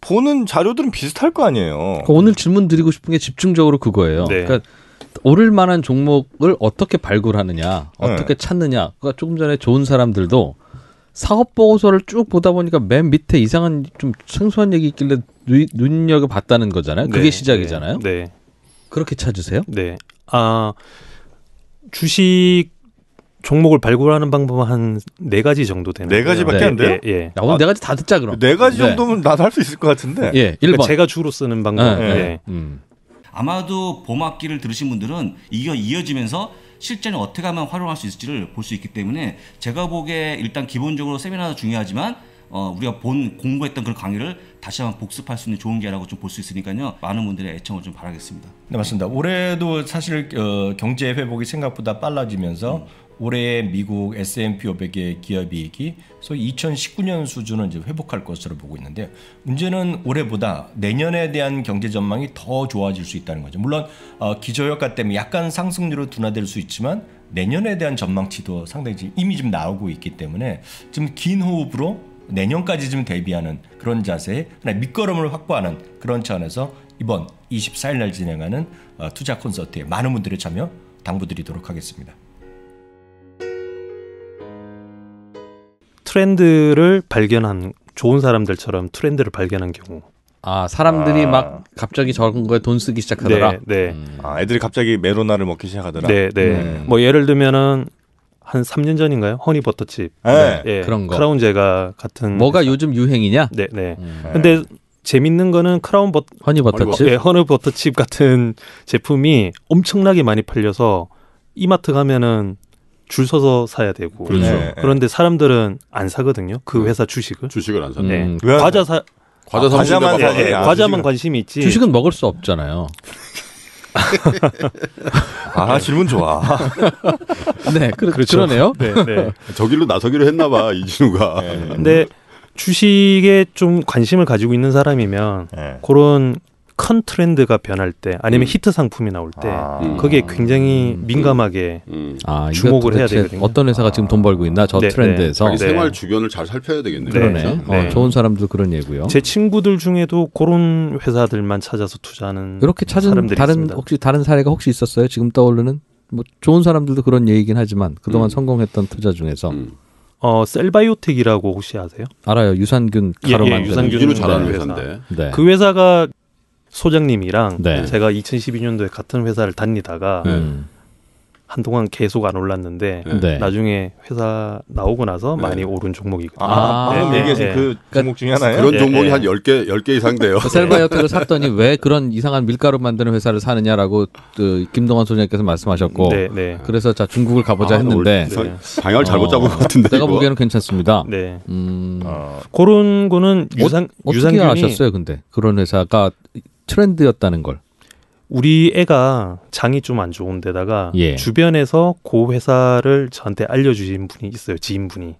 보는 자료들은 비슷할 거 아니에요. 오늘 질문 드리고 싶은 게 집중적으로 그거예요. 네. 그러니까 오를 만한 종목을 어떻게 발굴하느냐, 네. 어떻게 찾느냐. 그러니까 조금 전에 좋은 사람들도 사업 보고서를 쭉 보다 보니까 맨 밑에 이상한 좀 생소한 얘기 있길래 누, 눈여겨 봤다는 거잖아요. 그게 네, 시작이잖아요. 네, 네. 그렇게 찾으세요? 네. 아 주식 종목을 발굴하는 방법은 한 네 가지 정도 되는 네 가지밖에 안 돼요? 네, 예. 예. 아, 오늘 아, 네 가지 다 듣자 그럼. 네, 네 가지 정도면 나도 할 수 있을 것 같은데. 예. 1번. 그러니까 제가 주로 쓰는 방법. 예. 음. 아마도 봄 학기를 들으신 분들은 이거 이어지면서 실제는 어떻게 하면 활용할 수 있을지를 볼 수 있기 때문에 제가 보기에 일단 기본적으로 세미나도 중요하지만 어, 우리가 본 공부했던 그런 강의를 다시 한번 복습할 수 있는 좋은 기회라고 좀 볼 수 있으니까요. 많은 분들의 애청을 좀 바라겠습니다. 네 맞습니다. 올해도 사실 어, 경제 회복이 생각보다 빨라지면서 음. 올해 미국 S&P 500의 기업이익이 소위 2019년 수준은 이제 회복할 것으로 보고 있는데 문제는 올해보다 내년에 대한 경제 전망이 더 좋아질 수 있다는 거죠. 물론 어, 기저효과 때문에 약간 상승률로 둔화될 수 있지만 내년에 대한 전망치도 상당히 지금 이미 지금 나오고 있기 때문에 지금 긴 호흡으로 내년까지 좀 대비하는 그런 자세에 하나의 밑거름을 확보하는 그런 차원에서 이번 24일 날 진행하는 어, 투자 콘서트에 많은 분들의 참여 당부드리도록 하겠습니다. 트렌드를 발견한 좋은 사람들처럼 트렌드를 발견한 경우. 아 사람들이 아. 막 갑자기 저런 거에 돈 쓰기 시작하더라. 네, 네. 음. 아 애들이 갑자기 메로나를 먹기 시작하더라. 네, 네. 음. 뭐 예를 들면은 한 3년 전인가요? 허니버터칩. 네. 네. 네 예. 그런 거. 크라운 제가 같은. 뭐가 회사. 요즘 유행이냐? 네, 네. 음. 네. 근데 재밌는 거는 크라운 버 허니버터칩. 네, 예, 허니버터칩 같은 제품이 엄청나게 많이 팔려서 이마트 가면은 줄 서서 사야 되고 그렇죠. 네. 네. 그런데 사람들은 안 사거든요. 그 네. 회사 주식을 주식을 안 사는. 네. 음. 과자 사 과자 아, 과자만 사, 예, 과자만 관심이 있지. 주식은 먹을 수 없잖아요. 아 질문 좋아. 네, 그, 그렇죠. 그러네요. 네, 네. 저길로 나서기로 했나봐 이진우가. 네. 근데 주식에 좀 관심을 가지고 있는 사람이면 네. 그런 큰 트렌드가 변할 때 아니면 음. 히트 상품이 나올 때 아. 그게 굉장히 음. 민감하게 음. 음. 아, 주목을 해야 되거든요. 어떤 회사가 지금 돈 벌고 있나 저 네, 네. 트렌드에서 네. 생활 주변을 잘 살펴야 되겠네요. 그러네. 네. 그렇죠? 어, 네. 좋은 사람도 그런 예고요. 제 친구들 중에도 그런 회사들만 찾아서 투자하는 이렇게 찾은 사람들이 다른 있습니다. 혹시 다른 사례가 혹시 있었어요? 지금 떠오르는 뭐 좋은 사람들도 그런 얘기긴 하지만 그동안 음. 성공했던 투자 중에서 음. 어 셀바이오텍이라고 혹시 아세요? 알아요. 유산균 가루 예, 예, 만드는 유산균 잘하는 네. 회사인데. 네. 그 회사가 소장님이랑 네. 제가 2012년도에 같은 회사를 다니다가 음. 한동안 계속 안 올랐는데 네. 네. 나중에 회사 나오고 나서 네. 많이 오른 종목이거든요. 아, 방금 아, 얘기하 아, 네. 그 그러니까 종목 중에 하나예요? 그런 예, 종목이 예. 한 10개, 10개 이상 돼요. 그 셀바이오텍을 예. 샀더니 왜 그런 이상한 밀가루 만드는 회사를 사느냐라고 그 김동환 소장님께서 말씀하셨고 그래서 자 중국을 가보자 아, 했는데 방향을 어, 잘못 잡은 것 같은데 내가 이거. 보기에는 괜찮습니다. 네. 음, 어, 그런 거는 어, 유상, 어, 유상균이 어떻게 아셨어요 근데 그런 회사가 트렌드였다는 걸. 우리 애가 장이 좀 안 좋은데다가 예. 주변에서 그 회사를 저한테 알려주신 분이 있어요 지인분이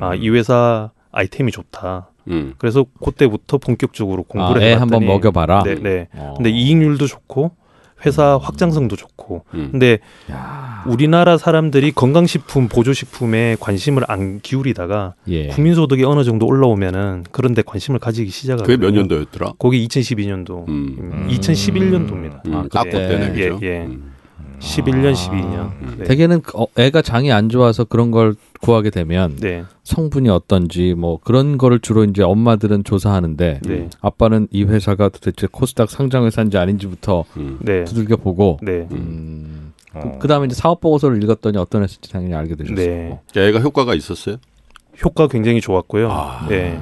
아 이 회사 아이템이 좋다 음. 그래서 그때부터 본격적으로 공부를 아, 해봤더니 한번 먹여봐라 네, 네. 어. 근데 이익률도 좋고 회사 확장성도 좋고. 음. 근데 야. 우리나라 사람들이 건강식품, 보조식품에 관심을 안 기울이다가 예. 국민소득이 어느 정도 올라오면은 그런데 관심을 가지기 시작하고. 그게 몇 년도였더라? 거기 2012년도, 음. 2011년도입니다. 음. 음. 아, 그때. 예, 예. 음. 11년, 12년. 아. 음. 네. 대개는 그, 어, 애가 장이 안 좋아서 그런 걸 구하게 되면 네. 성분이 어떤지 뭐 그런 거를 주로 이제 엄마들은 조사하는데 네. 아빠는 이 회사가 도대체 코스닥 상장 회사인지 아닌지부터 음. 네. 두들겨 보고 네. 음. 어. 그 다음에 이제 사업 보고서를 읽었더니 어떤 회사인지 당연히 알게 되셨고 네. 애가 효과가 있었어요? 효과 굉장히 좋았고요. 아. 네.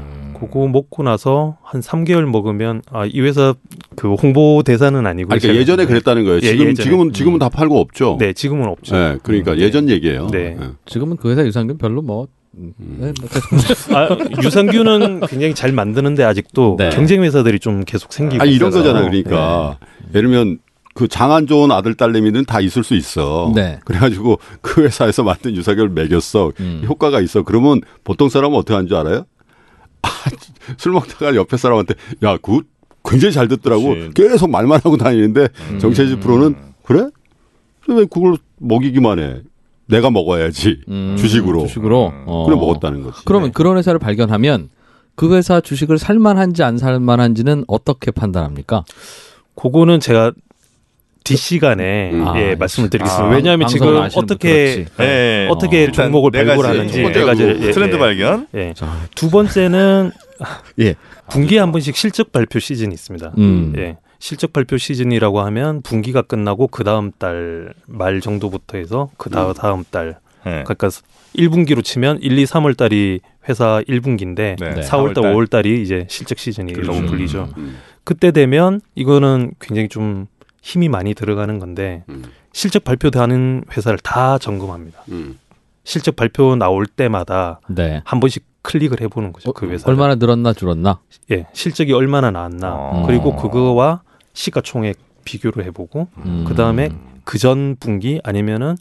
그거 먹고 나서 한 3개월 먹으면 아 이 회사 그 홍보 대사는 아니고 아 그러니까 예전에 음. 그랬다는 거예요. 지금 예, 지금은 음. 지금은 다 팔고 없죠. 네, 지금은 없죠. 네, 그러니까 음, 네. 예전 얘기예요. 네. 네. 지금은 그 회사 유산균 별로 뭐 음. 네, 뭐 아, 유산균은 굉장히 잘 만드는데 아직도 네. 경쟁 회사들이 좀 계속 생기고 아 이런 거잖아 요 그러니까 네. 예를 들면 그 장안 좋은 아들 딸내미는 다 있을 수 있어. 네. 그래가지고 그 회사에서 만든 유산균을 먹였어. 음. 효과가 있어. 그러면 보통 사람은 어떻게 하는 줄 알아요? 아, 술 먹다가 옆에 사람한테 야, 굿 굉장히 잘 듣더라고. 그치. 계속 말만 하고 다니는데 음. 정체지 프로는 그래? 왜 그걸 먹이기만 해? 내가 먹어야지 음. 주식으로. 주식으로. 어. 어. 그래 먹었다는 거지. 그러면 네. 그런 회사를 발견하면 그 회사 주식을 살만한지 안 살만한지는 어떻게 판단합니까? 그거는 제가 뒷시간에 그 음. 예, 아, 말씀을 드리겠습니다. 아, 왜냐하면 지금 어떻게 예, 네. 어떻게 어. 아, 종목을 발굴하는지 네가지 예, 예, 트렌드 예. 발견. 예. 자, 두 번째는 예. 분기에 한 번씩 실적 발표 시즌이 있습니다. 음. 예. 실적 발표 시즌이라고 하면 분기가 끝나고 그 다음 달 말 정도부터 해서 그 음. 다음 음. 달 예. 그러니까 1분기로 치면 1, 2, 3월 달이 회사 1분기인데 네. 4월 달, 5월 달이 이제 실적 시즌이라고 그렇죠. 불리죠. 음. 그때 되면 이거는 굉장히 좀 힘이 많이 들어가는 건데 음. 실적 발표되는 회사를 다 점검합니다. 음. 실적 발표 나올 때마다 네. 한 번씩 클릭을 해보는 거죠. 어, 그 회사 얼마나 늘었나 줄었나. 예, 실적이 얼마나 나왔나. 어. 그리고 그거와 시가총액 비교를 해보고 음. 그 다음에 그 전 분기 아니면은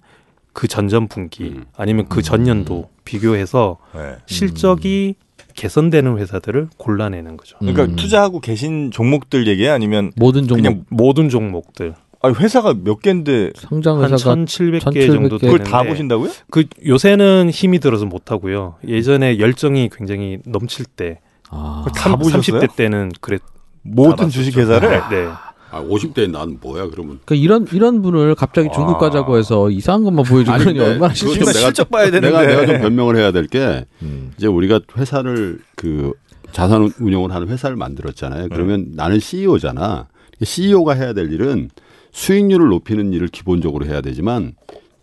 그 전전 분기 음. 아니면 그 전년도 음. 비교해서 네. 실적이 음. 개선되는 회사들을 골라내는 거죠. 그러니까 음. 투자하고 계신 종목들 얘기 아니면 모든 종목 그냥 모든 종목들. 아 회사가 몇 개인데 상장 회사가 한 1,700개 정도 되는데 그걸 다 보신다고요? 그 요새는 힘이 들어서 못 하고요. 예전에 열정이 굉장히 넘칠 때 아. 30, 30대 때는 그랬 모든 주식회사를 네. 네. 아, 50대인 난 뭐야 그러면? 그러니까 이런 이런 분을 갑자기 중국 아. 가자고 해서 이상한 것만 보여주면 얼마나 싫지? 실적 봐야 되는데. 내가 내가 좀 변명을 해야 될게 음. 이제 우리가 회사를 그 자산 운용을 하는 회사를 만들었잖아요. 네. 그러면 음. 나는 CEO잖아. CEO가 해야 될 일은 수익률을 높이는 일을 기본적으로 해야 되지만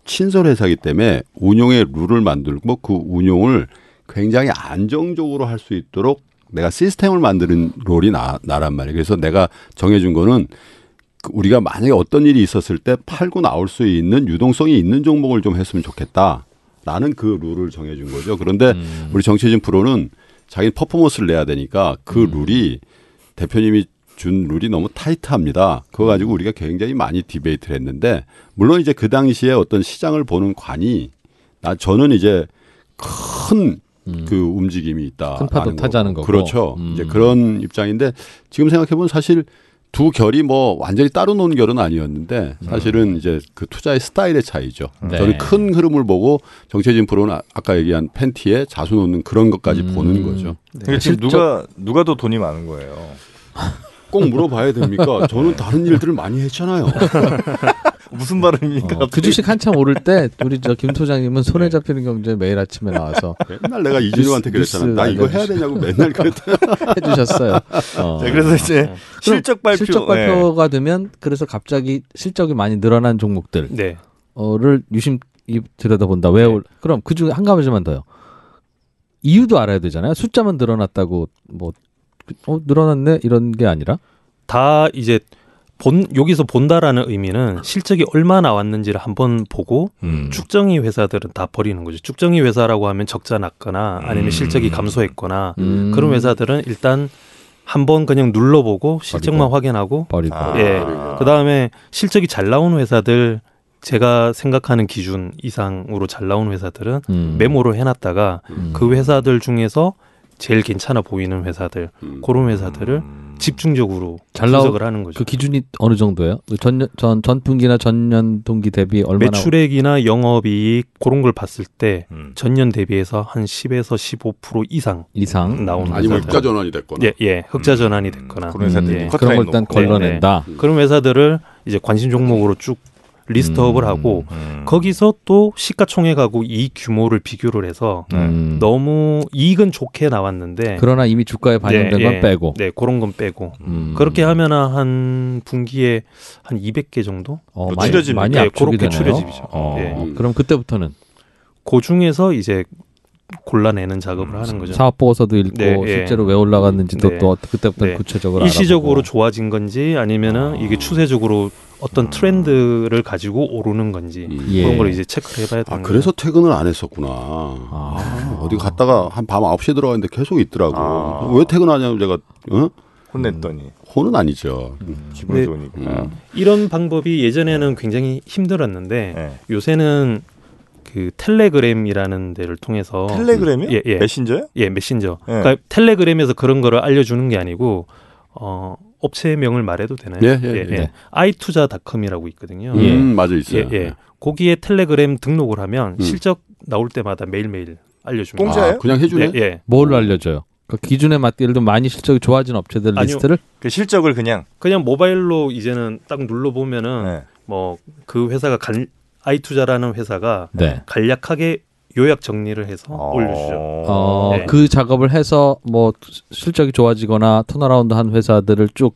친설 회사기 때문에 운용의 룰을 만들고 뭐 그 운용을 굉장히 안정적으로 할 수 있도록 내가 시스템을 만드는 롤이 나, 나란 말이에요. 그래서 내가 정해준 거는 그 우리가 만약에 어떤 일이 있었을 때 팔고 나올 수 있는 유동성이 있는 종목을 좀 했으면 좋겠다. 나는그 룰을 정해준 거죠. 그런데 음. 우리 정치진 프로는 자기 퍼포먼스를 내야 되니까 그 음. 룰이 대표님이 준 룰이 너무 타이트합니다. 그거 가지고 우리가 굉장히 많이 디베이트를 했는데 물론 이제 그 당시에 어떤 시장을 보는 관이 나 저는 이제 큰 음. 그 움직임이 있다. 큰 파도 뭐 타자는 거고. 그렇죠. 음. 이제 그런 입장인데 지금 생각해 보면 사실 두 결이 뭐 완전히 따로 놓은 결은 아니었는데 사실은 음. 이제 그 투자의 스타일의 차이죠. 음. 네. 저는 큰 흐름을 보고 정체진 프로는 아, 아까 얘기한 팬티에 자수 놓는 그런 것까지 음. 보는 거죠. 네. 지금 누가 누가 더 돈이 많은 거예요. 꼭 물어봐야 됩니까? 저는 다른 일들을 많이 했잖아요. 무슨 발음입니까? 어, 그 주식 한참 오를 때 우리 저김 소장님은 손에 네. 잡히는 경제 매일 아침에 나와서 맨날 내가 이준호한테 그랬잖아. 나 이거 해야 되냐고 맨날 그랬다. 해주셨어요. 어. 자, 어. 네, 그래서 이제 네. 실적 발표 실적 발표가 네. 되면 그래서 갑자기 실적이 많이 늘어난 종목들 네. 어를 유심 들여다본다. 왜 네. 그럼 그중한 가지만 더요. 이유도 알아야 되잖아요. 숫자만 늘어났다고 뭐어 늘어났네 이런 게 아니라 다 이제 본 여기서 본다라는 의미는 실적이 얼마 나왔는지를 한번 보고 음. 축정이 회사들은 다 버리는 거죠. 축정이 회사라고 하면 적자 났거나 아니면 음. 실적이 감소했거나 음. 그런 회사들은 일단 한번 그냥 눌러보고 실적만 버리고. 확인하고 버리고. 아. 예 아. 그다음에 실적이 잘 나온 회사들 제가 생각하는 기준 이상으로 잘 나온 회사들은 음. 메모를 해놨다가 음. 그 회사들 중에서 제일 괜찮아 보이는 회사들 음. 그런 회사들을 음. 집중적으로 잘 분석을 하는 거죠. 그 기준이 어느 정도예요? 그 전, 전, 전분기나 전년 동기 대비 얼마나? 매출액이나 영업이익 그런 걸 봤을 때 음. 전년 대비해서 한 10에서 15% 이상 이상 나오는 아니면 흑자 전환이 됐거나 예, 예 흑자 음. 전환이 음. 됐거나 그런 회사들 예. 그런 걸 일단 걸러낸다. 네, 네. 그런 회사들을 이제 관심 종목으로 쭉 리스트업을 음, 하고 음. 거기서 또 시가총액하고 이 규모를 비교를 해서 네. 음. 너무 이익은 좋게 나왔는데 그러나 이미 주가에 반영된 네, 건 예, 빼고 네 그런 건 빼고 음. 그렇게 하면한 분기에 한 200개 정도 어, 많이 추려집 많이 네, 그렇게 네요추집이죠 어, 네. 그럼 그때부터는 그 중에서 이제 골라내는 작업을 음, 하는 거죠. 사업 보고서도 읽고 네, 예. 실제로 예. 왜 올라갔는지도 네. 또 그때부터 네. 구체적으로 일시적으로 알아보고. 좋아진 건지 아니면은 아. 이게 추세적으로 어떤 아. 트렌드를 가지고 오르는 건지 예. 그런 걸 이제 체크를 해봐야 되는 아, 그래서 퇴근을 안 했었구나. 아. 아 어디 갔다가 한 밤 9시에 들어갔는데 계속 있더라고. 아. 왜 퇴근하냐면 제가 응? 어? 혼냈더니 혼은 아니죠. 음. 음. 기분 네. 좋으니까. 음. 이런 방법이 예전에는 굉장히 힘들었는데 네. 요새는 그 텔레그램이라는 데를 통해서 텔레그램이 예, 예. 메신저요? 예, 메신저. 예. 그러니까 텔레그램에서 그런 거를 알려 주는 게 아니고 어 업체명을 말해도 되나요? 예, 예, 예, 예. 예. 아이투자닷컴이라고 있거든요. 음, 예, 맞아 있어요. 예, 예, 예. 거기에 텔레그램 등록을 하면 음. 실적 나올 때마다 매일매일 알려줍니다. 공짜요 아, 그냥 해주네. 예, 예. 뭘 알려줘요? 그 기준에 맞게 예를 들면 많이 실적이 좋아진 업체들 아니요, 리스트를 그 실적을 그냥 그냥 모바일로 이제는 딱 눌러 보면은 네. 뭐그 회사가 간 아이투자라는 회사가 네. 간략하게 요약 정리를 해서 어... 올려주죠. 어, 어, 네. 그 작업을 해서 뭐 실적이 좋아지거나 턴어라운드 한 회사들을 쭉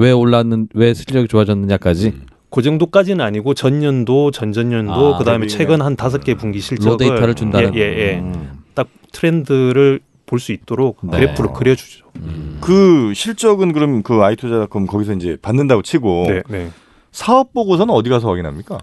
왜 올랐는 왜 실력이 좋아졌느냐까지 음. 그 정도까지는 아니고 전년도, 전전년도, 아, 그다음에 최근 한 다섯 개 음. 분기 실적을 데이터를 준다는 예, 예, 예. 음. 딱 트렌드를 볼 수 있도록 네. 그래프를 그려주죠. 음. 음. 그 실적은 그럼 그 아이투자닷컴 거기서 이제 받는다고 치고 네, 네. 사업 보고서는 어디 가서 확인합니까?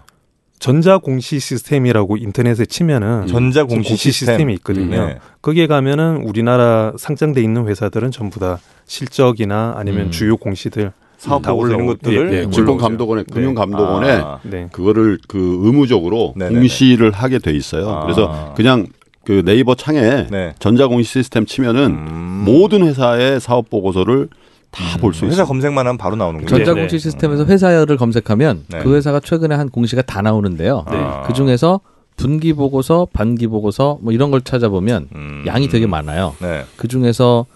전자공시 시스템이라고 인터넷에 치면은 음. 전자공시 공시 시스템. 이 있거든요. 음, 네. 거기에 가면은 우리나라 상장돼 있는 회사들은 전부 다 실적이나 아니면 음. 주요 공시들 사업 다 올리는 것들을 예, 예, 금융감독원에 네. 금융감독원에 아. 네. 그거를 그 의무적으로 네, 네 공시를 하게 돼 있어요. 아. 그래서 그냥 그 네이버 창에 네. 전자공시 시스템 치면은 음. 모든 회사의 사업 보고서를 다 볼수 음. 회사 검색만 하면 바로 나오는 거죠. 전자공시 네. 시스템에서 회사를 검색하면 네. 그 회사가 최근에 한 공시가 다 나오는데요. 네. 그 아. 중에서 분기 보고서, 반기 보고서 뭐 이런 걸 찾아보면 음. 양이 되게 많아요. 네. 그 중에서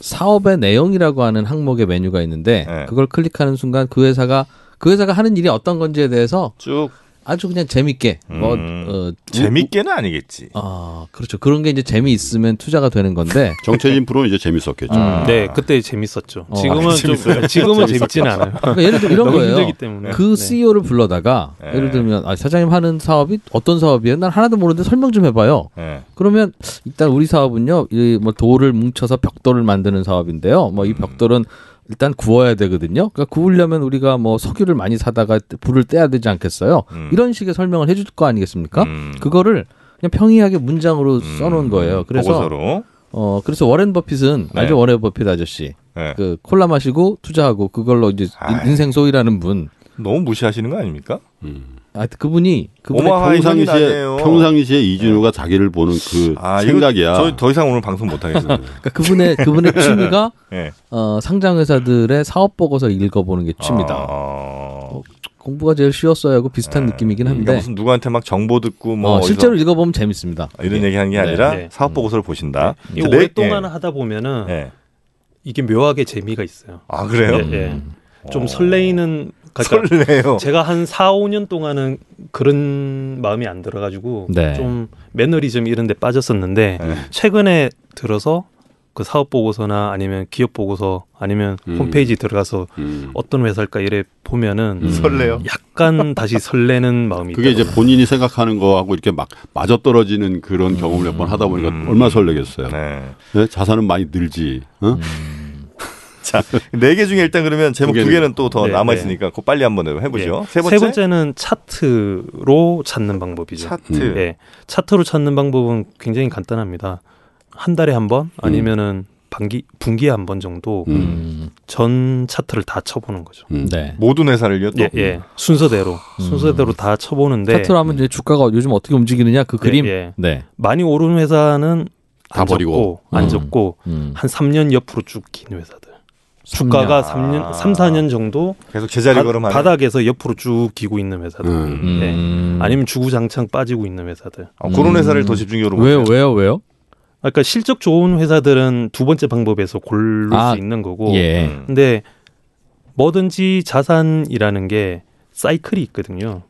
사업의 내용이라고 하는 항목의 메뉴가 있는데 네. 그걸 클릭하는 순간 그 회사가 그 회사가 하는 일이 어떤 건지에 대해서 쭉 아주 그냥 재밌게 뭐 음, 어, 뭐, 재밌게는 아니겠지. 아 그렇죠. 그런 게 이제 재미 있으면 투자가 되는 건데 정체인 프로 이제 재밌었겠죠. 아. 네, 그때 재밌었죠. 어, 지금은 아, 좀 지금은 재밌지 않아요. 그러니까 예를 들어 이런 거예요. 그 네. CEO를 불러다가 네. 예를 들면 아, 사장님 하는 사업이 어떤 사업이에요? 난 하나도 모르는데 설명 좀 해봐요. 네. 그러면 일단 우리 사업은요, 이 뭐 돌을 뭉쳐서 벽돌을 만드는 사업인데요. 뭐이 음. 벽돌은 음. 일단 구워야 되거든요. 그러니까 구우려면 우리가 뭐 석유를 많이 사다가 불을 떼야 되지 않겠어요? 음. 이런 식의 설명을 해줄 거 아니겠습니까? 음. 그거를 그냥 평이하게 문장으로 음. 써놓은 거예요. 그래서 보고서로. 어 그래서 워렌 버핏은 네. 알죠 워렌 버핏 아저씨 네. 그 콜라 마시고 투자하고 그걸로 이제 아이. 인생 소이라는 분 너무 무시하시는 거 아닙니까? 음. 아, 그분이 그분의 평상시에 평상시에 네. 이준호가 네. 자기를 보는 그 아, 생각이야. 저더 이상 오늘 방송 못 하겠어요. 그러니까 그분의 그분의 네. 취미가 네. 어, 상장 회사들의 사업 보고서 읽어보는 게 취미다. 아... 어, 공부가 제일 쉬웠어요 하고 비슷한 네. 느낌이긴 한데 그러니까 무슨 누구한테 막 정보 듣고 뭐 어, 실제로 읽어보면 재밌습니다. 아, 이런 예. 얘기하는 게 네. 아니라 사업 음. 보고서를 보신다. 이 오랫동안 하다 보면은 이게 묘하게 재미가 있어요. 아 그래요? 예, 예. 음. 좀 어. 설레이는 그러니까 설레요. 제가 한 4, 5년 동안은 그런 마음이 안 들어가지고 네. 좀 매너리즘 이런 데 빠졌었는데 네. 최근에 들어서 그 사업 보고서나 아니면 기업 보고서 아니면 음. 홈페이지 들어가서 음. 어떤 회사일까 이래 보면은 음. 설레요. 약간 다시 설레는 마음이 그게 있다거 이제 본인이 생각하는 거하고 이렇게 막 맞아 떨어지는 그런 경험을 몇 번 하다 보니까 음. 얼마나 설레겠어요. 네. 네. 자산은 많이 늘지. 어? 음. 자, 네 개 중에 일단 그러면 제목 두 개는 또더 네, 네. 남아 있으니까 그 빨리 한번 해보죠. 네. 세, 번째? 는 차트로 찾는 방법이죠. 차트. 음. 네. 차트로 찾는 방법은 굉장히 간단합니다. 한 달에 한 번 아니면은 반기 분기에 한 번 정도 음. 전 차트를 다 쳐보는 거죠. 음. 네. 모든 회사를요? 또? 예, 예. 음. 순서대로 음. 순서대로 다 쳐보는데 차트로 하면 이제 주가가 요즘 어떻게 움직이느냐 그 그림. 예, 예. 네. 많이 오른 회사는 안다 접고, 버리고 안 접고 음. 한 3년 옆으로 쭉 긴 회사들. 주가가 3년, 3, 4년 정도 계속 제자리 걸음하 바닥에서 옆으로 쭉 기고 있는 회사들. 음. 네. 음. 아니면 주구장창 빠지고 있는 회사들. 아, 그런 음. 회사를 음. 더 집중적으로 왜요? 왜요? 왜요? 그러니까 실적 좋은 회사들은 두 번째 방법에서 고를 아, 수 있는 거고. 예. 근데 뭐든지 자산이라는 게 사이클이 있거든요.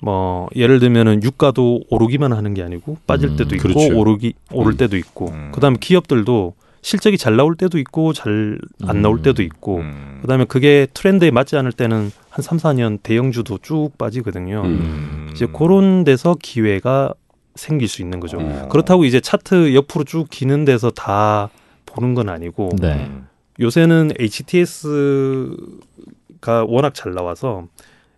뭐 예를 들면은 유가도 오르기만 하는 게 아니고 빠질 음, 때도 음, 있고 그렇죠. 오르기 오를 때도 있고. 그다음에 기업들도 실적이 잘 나올 때도 있고 잘 안 나올 음. 때도 있고 음. 그다음에 그게 트렌드에 맞지 않을 때는 한 3, 4년 대형주도 쭉 빠지거든요. 음. 이제 그런 데서 기회가 생길 수 있는 거죠. 어. 그렇다고 이제 차트 옆으로 쭉 기는 데서 다 보는 건 아니고 네. 요새는 HTS가 워낙 잘 나와서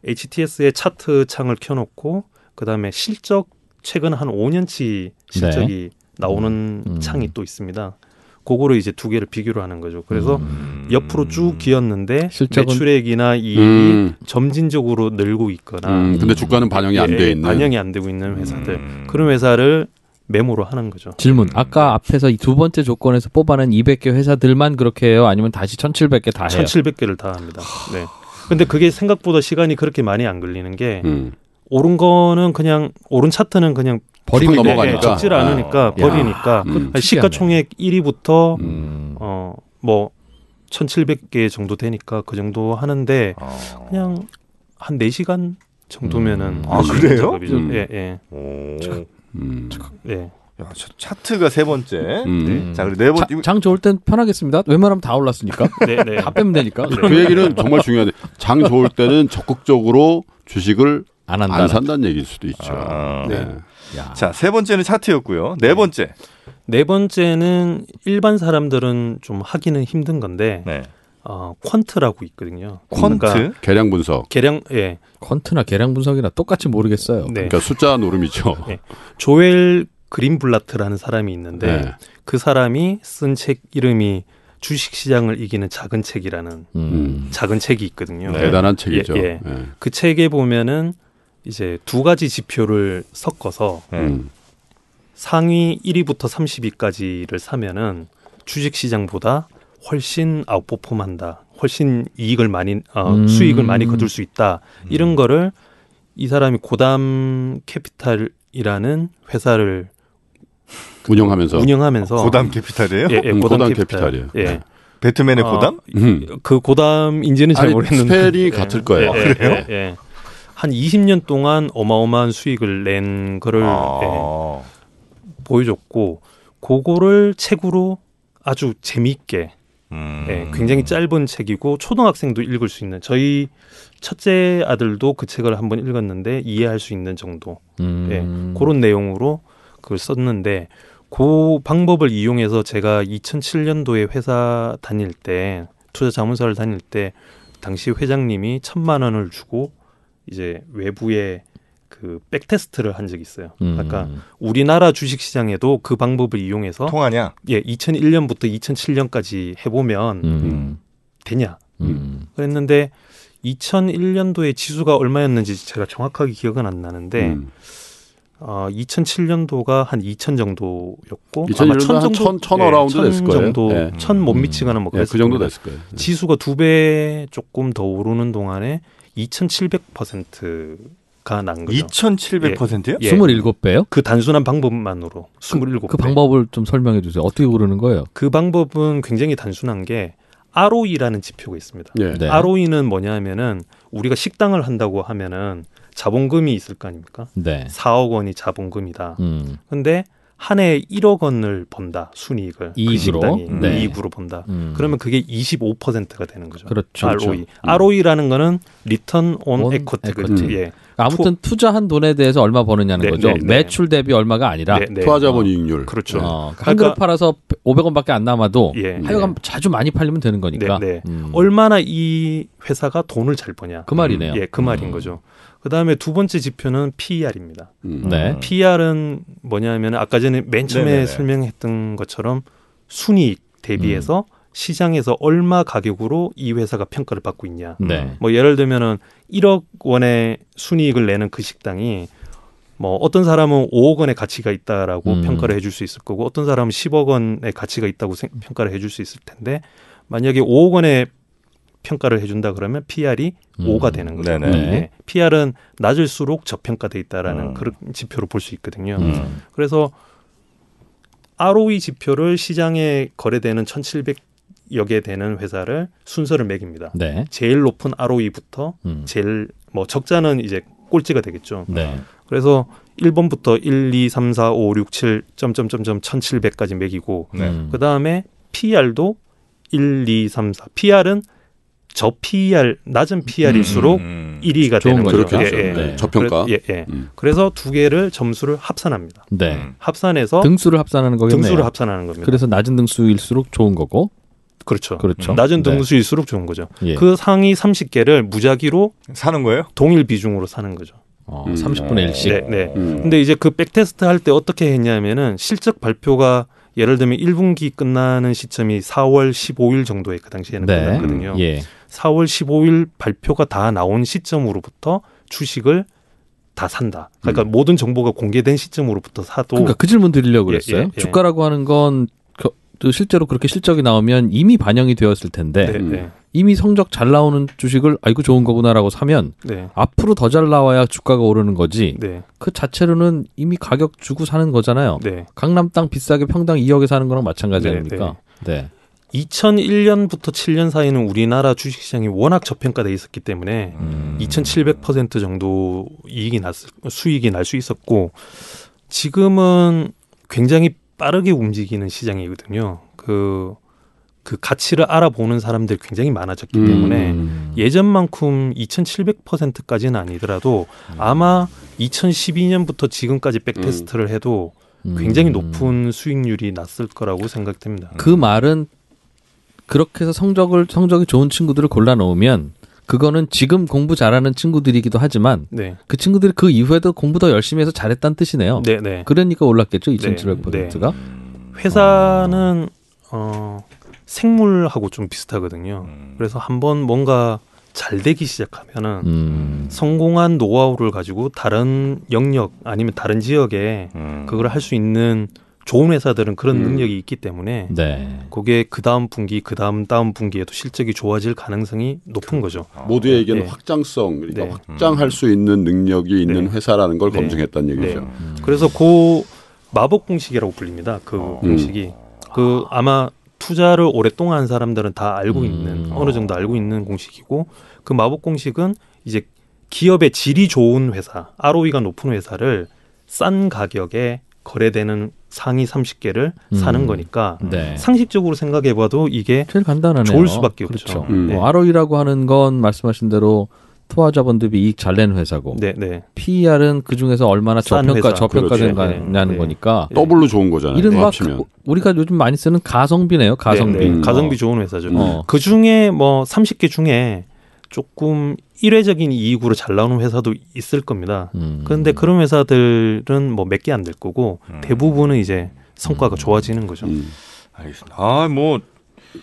HTS의 차트 창을 켜놓고 그다음에 실적 최근 한 5년치 실적이 네. 나오는 음. 창이 또 있습니다. 그거를 이제 두 개를 비교를 하는 거죠. 그래서 음. 옆으로 쭉 기었는데 실적은? 매출액이나 이익이 음. 점진적으로 늘고 있거나 음. 근데 주가는 반영이 안돼 예, 있는 반영이 안 되고 있는 음. 회사들 그런 회사를 메모로 하는 거죠. 질문. 아까 앞에서 이 두 번째 조건에서 뽑아낸 200개 회사들만 그렇게 해요? 아니면 다시 1,700개 다 해요? 1,700개를 다 합니다. 네. 근데 그게 생각보다 시간이 그렇게 많이 안 걸리는 게 오른 음. 거는 그냥 오른 차트는 그냥 버리면 넘어가니까 네, 적질 않으니까 아. 버리니까 음, 그 시가총액 1위부터 음. 어뭐 1,700개 정도 되니까 그 정도 하는데 아. 그냥 한 4시간 정도면은 음. 아 그래요? 음. 예 예. 오. 참, 음. 예. 야, 차트가 세 번째. 음. 네. 음. 자, 그리고 네 번째. 장 좋을 땐 편하겠습니다. 웬만하면 다 올랐으니까. 네, 네. 다 빼면 되니까. 그 얘기는 정말 중요한데 장 좋을 때는 적극적으로 주식을 안, 안 산다는 얘기일 수도 있죠. 아, 네. 네. 자, 세 번째는 차트였고요. 네, 네. 번째. 네, 네 번째는 일반 사람들은 좀 하기는 힘든 건데 네. 어, 퀀트라고 있거든요. 퀀트? 그러니까 계량 분석. 계량 예. 퀀트나 계량 분석이나 똑같이 모르겠어요. 네. 그러니까 숫자 노름이죠. 네. 조엘 그린블라트라는 사람이 있는데 네. 그 사람이 쓴 책 이름이 주식 시장을 이기는 작은 책이라는 음. 작은 책이 있거든요. 대단한 예, 책이죠. 예, 예. 그 책에 보면은 이제 두 가지 지표를 섞어서 네. 음. 상위 1위부터 30위까지를 사면은 주식 시장보다 훨씬 아웃퍼폼한다. 훨씬 이익을 많이 어, 음. 수익을 많이 거둘 수 있다. 음. 이런 거를 이 사람이 고담 캐피탈이라는 회사를 운영하면서 운영하면서 어, 고담 캐피탈이에요? 예, 예 음, 고담, 고담 캐피탈. 이에요 예. 네. 배트맨의 어, 고담? 음. 그 고담인지는 잘 아니, 모르겠는데 스펠이 같을 예. 거예요. 예, 아, 그래요? 예, 예. 한 20년 동안 어마어마한 수익을 낸 거를 아. 예, 보여줬고 그거를 책으로 아주 재미있게 예, 음. 예, 굉장히 짧은 책이고 초등학생도 읽을 수 있는 저희 첫째 아들도 그 책을 한번 읽었는데 이해할 수 있는 정도 예, 음. 예, 그런 내용으로 그걸 썼는데 그 방법을 이용해서 제가 2007년도에 회사 다닐 때 투자 자문사를 다닐 때 당시 회장님이 천만 원을 주고 이제 외부에 그 백테스트를 한 적이 있어요. 음. 그러니까 우리나라 주식 시장에도 그 방법을 이용해서 통하냐? 예, 2001년부터 2007년까지 해보면 음. 되냐? 음. 그랬는데 2001년도에 지수가 얼마였는지 제가 정확하게 기억은 안 나는데 음. 어, 2007년도가 한 2천 정도였고 2 0 1년도 아마 천 정도 천, 천 예, 어라운드 예, 됐을 거예요. 정도 예. 천못 미치거나 뭐 음. 예, 그 정도 됐을 거예요. 예. 지수가 두 배 조금 더 오르는 동안에 2,700%가 난 거죠. 2,700%요? 예, 예. 27배요? 그 단순한 방법만으로 27배. 그, 그 방법을 좀 설명해 주세요. 어떻게 고르는 거예요? 그 방법은 굉장히 단순한 게 ROE라는 지표가 있습니다. 예. 네. ROE는 뭐냐면은 하 우리가 식당을 한다고 하면은 자본금이 있을 거 아닙니까? 네. 4억 원이 자본금이다. 음. 근데 한 해에 1억 원을 번다 순이익을 이익으로 그 네. 네. 이익으로 번다. 음. 그러면 그게 25%가 되는 거죠. 그렇죠. ROE. 그렇죠. 음. ROE라는 거는 리턴 온 에쿼티 그렇지. 예. 아무튼 투... 자한 돈에 대해서 얼마 버느냐는 네, 거죠. 네, 네. 매출 대비 얼마가 아니라 네, 투자자본 어. 이익률. 그렇죠. 어, 그러니까 한 그릇 그러니까 팔아서 500원밖에 안 남아도 예. 하여간 자주 많이 팔리면 되는 거니까. 음. 얼마나 이 회사가 돈을 잘 버냐. 그 말이네요. 예, 그 말인 음. 거죠. 그 다음에 두 번째 지표는 PER입니다. 음. 네. 어, PER은 뭐냐면 아까 전에 맨 처음에 네네네. 네, 네. 설명했던 것처럼 순이익 대비해서 음. 시장에서 얼마 가격으로 이 회사가 평가를 받고 있냐. 네. 뭐 예를 들면은 1억 원의 순이익을 내는 그 식당이 뭐 어떤 사람은 5억 원의 가치가 있다라고 음. 평가를 해줄 수 있을 거고 어떤 사람은 10억 원의 가치가 있다고 평가를 해줄 수 있을 텐데 만약에 5억 원의 평가를 해준다 그러면 PR이 음. 5가 되는 거죠. 네네. 네. 네. PR은 낮을수록 저평가돼 있다라는 음. 그런 지표로 볼 수 있거든요. 음. 그래서 ROE 지표를 시장에 거래되는 1,700여 개 되는 회사를 순서를 매깁니다. 네. 제일 높은 ROE부터 음. 제일 뭐 적자는 이제 꼴찌가 되겠죠. 네. 그래서 1번부터 1, 2, 3, 4, 5, 6, 7, 점점점점 1,700까지 매기고 음. 그 다음에 PR도 1, 2, 3, 4. PR은 저 PR 낮은 PR일수록 음, 음. 1위가 음. 되는 거죠. 그렇겠 예, 예. 네. 저평가. 그래, 예, 예. 음. 그래서 두 개를 점수를 합산합니다. 네. 음. 합산해서 등수를 합산하는 거겠네요. 등수를 합산하는 겁니다. 그래서 낮은 등수일수록 좋은 거고. 그렇죠. 그렇죠. 낮은 네. 등수일수록 네. 좋은 거죠. 예. 그 상위 30개를 무작위로 사는 거예요? 동일 비중으로 사는 거죠. 어, 30분의 1씩. 네, 네. 음. 근데 이제 그 백테스트 할 때 어떻게 했냐면은 실적 발표가 예를 들면 1분기 끝나는 시점이 4월 15일 정도에 그 당시에는 네. 끝났거든요. 예. 4월 15일 발표가 다 나온 시점으로부터 주식을 다 산다. 그러니까 음. 모든 정보가 공개된 시점으로부터 사도. 그러니까 그 질문 드리려고 그랬어요. 예, 예, 예. 주가라고 하는 건 실제로 그렇게 실적이 나오면 이미 반영이 되었을 텐데 네, 네. 이미 성적 잘 나오는 주식을 아이고 좋은 거구나라고 사면 네. 앞으로 더 잘 나와야 주가가 오르는 거지 네. 그 자체로는 이미 가격 주고 사는 거잖아요 네. 강남 땅 비싸게 평당 2억에 사는 거랑 마찬가지 네, 아닙니까 네. 2001년부터 7년 사이는 우리나라 주식시장이 워낙 저평가돼 있었기 때문에 음. 2,700% 정도 이익이 났 수익이 날 수 있었고 지금은 굉장히 빠르게 움직이는 시장이거든요. 그그 그 가치를 알아보는 사람들이 굉장히 많아졌기 음. 때문에 음. 예전만큼 2,700%까지는 아니더라도 음. 아마 2012년부터 지금까지 백테스트를 해도 음. 굉장히 음. 높은 수익률이 났을 거라고 생각됩니다. 그 말은 그렇게 해서 성적을 성적이 좋은 친구들을 골라 놓으면 그거는 지금 공부 잘하는 친구들이기도 하지만 네. 그 친구들이 그 이후에도 공부 더 열심히 해서 잘했다는 뜻이네요. 네, 네. 그러니까 올랐겠죠. 2,700%가. 회사는 어, 생물하고 좀 비슷하거든요. 음. 그래서 한번 뭔가 잘 되기 시작하면은 음. 성공한 노하우를 가지고 다른 영역 아니면 다른 지역에 음. 그걸 할 수 있는 좋은 회사들은 그런 음. 능력이 있기 때문에 네. 그게 그 다음 분기, 그 다음 다음 분기에도 실적이 좋아질 가능성이 높은 거죠. 아, 모두에게는 네. 네. 확장성, 그러니까 네. 확장할 수 있는 능력이 네. 있는 회사라는 걸 네. 검증했다는 얘기죠. 음. 그래서 그 마법 공식이라고 불립니다. 그 어. 공식이 음. 그 아마 투자를 오랫동안 한 사람들은 다 알고 있는 음. 어느 정도 알고 있는 공식이고 그 마법 공식은 이제 기업의 질이 좋은 회사, ROE가 높은 회사를 싼 가격에 거래되는 상위 30개를 음. 사는 거니까 네. 상식적으로 생각해봐도 이게 제일 간단하네요. 좋을 수밖에 없죠. 그렇죠. 음. 뭐 ROE라고 네. 하는 건 말씀하신 대로 투자자본 대비 이익 잘 내는 회사고 네, 네. PER은 그 중에서 얼마나 저평가 회사. 저평가된 거는 그렇죠. 네. 네, 거니까 네. 더블로 좋은 거잖아요. 이런바 그, 우리가 요즘 많이 쓰는 가성비네요. 가성비 어. 가성비 좋은 회사죠. 어. 그 중에 뭐 30개 중에 조금 일회적인 이익으로 잘 나오는 회사도 있을 겁니다. 음. 그런데 그런 회사들은 뭐 몇 개 안 될 거고 음. 대부분은 이제 성과가 음. 좋아지는 거죠. 음. 알겠습니다. 아, 뭐.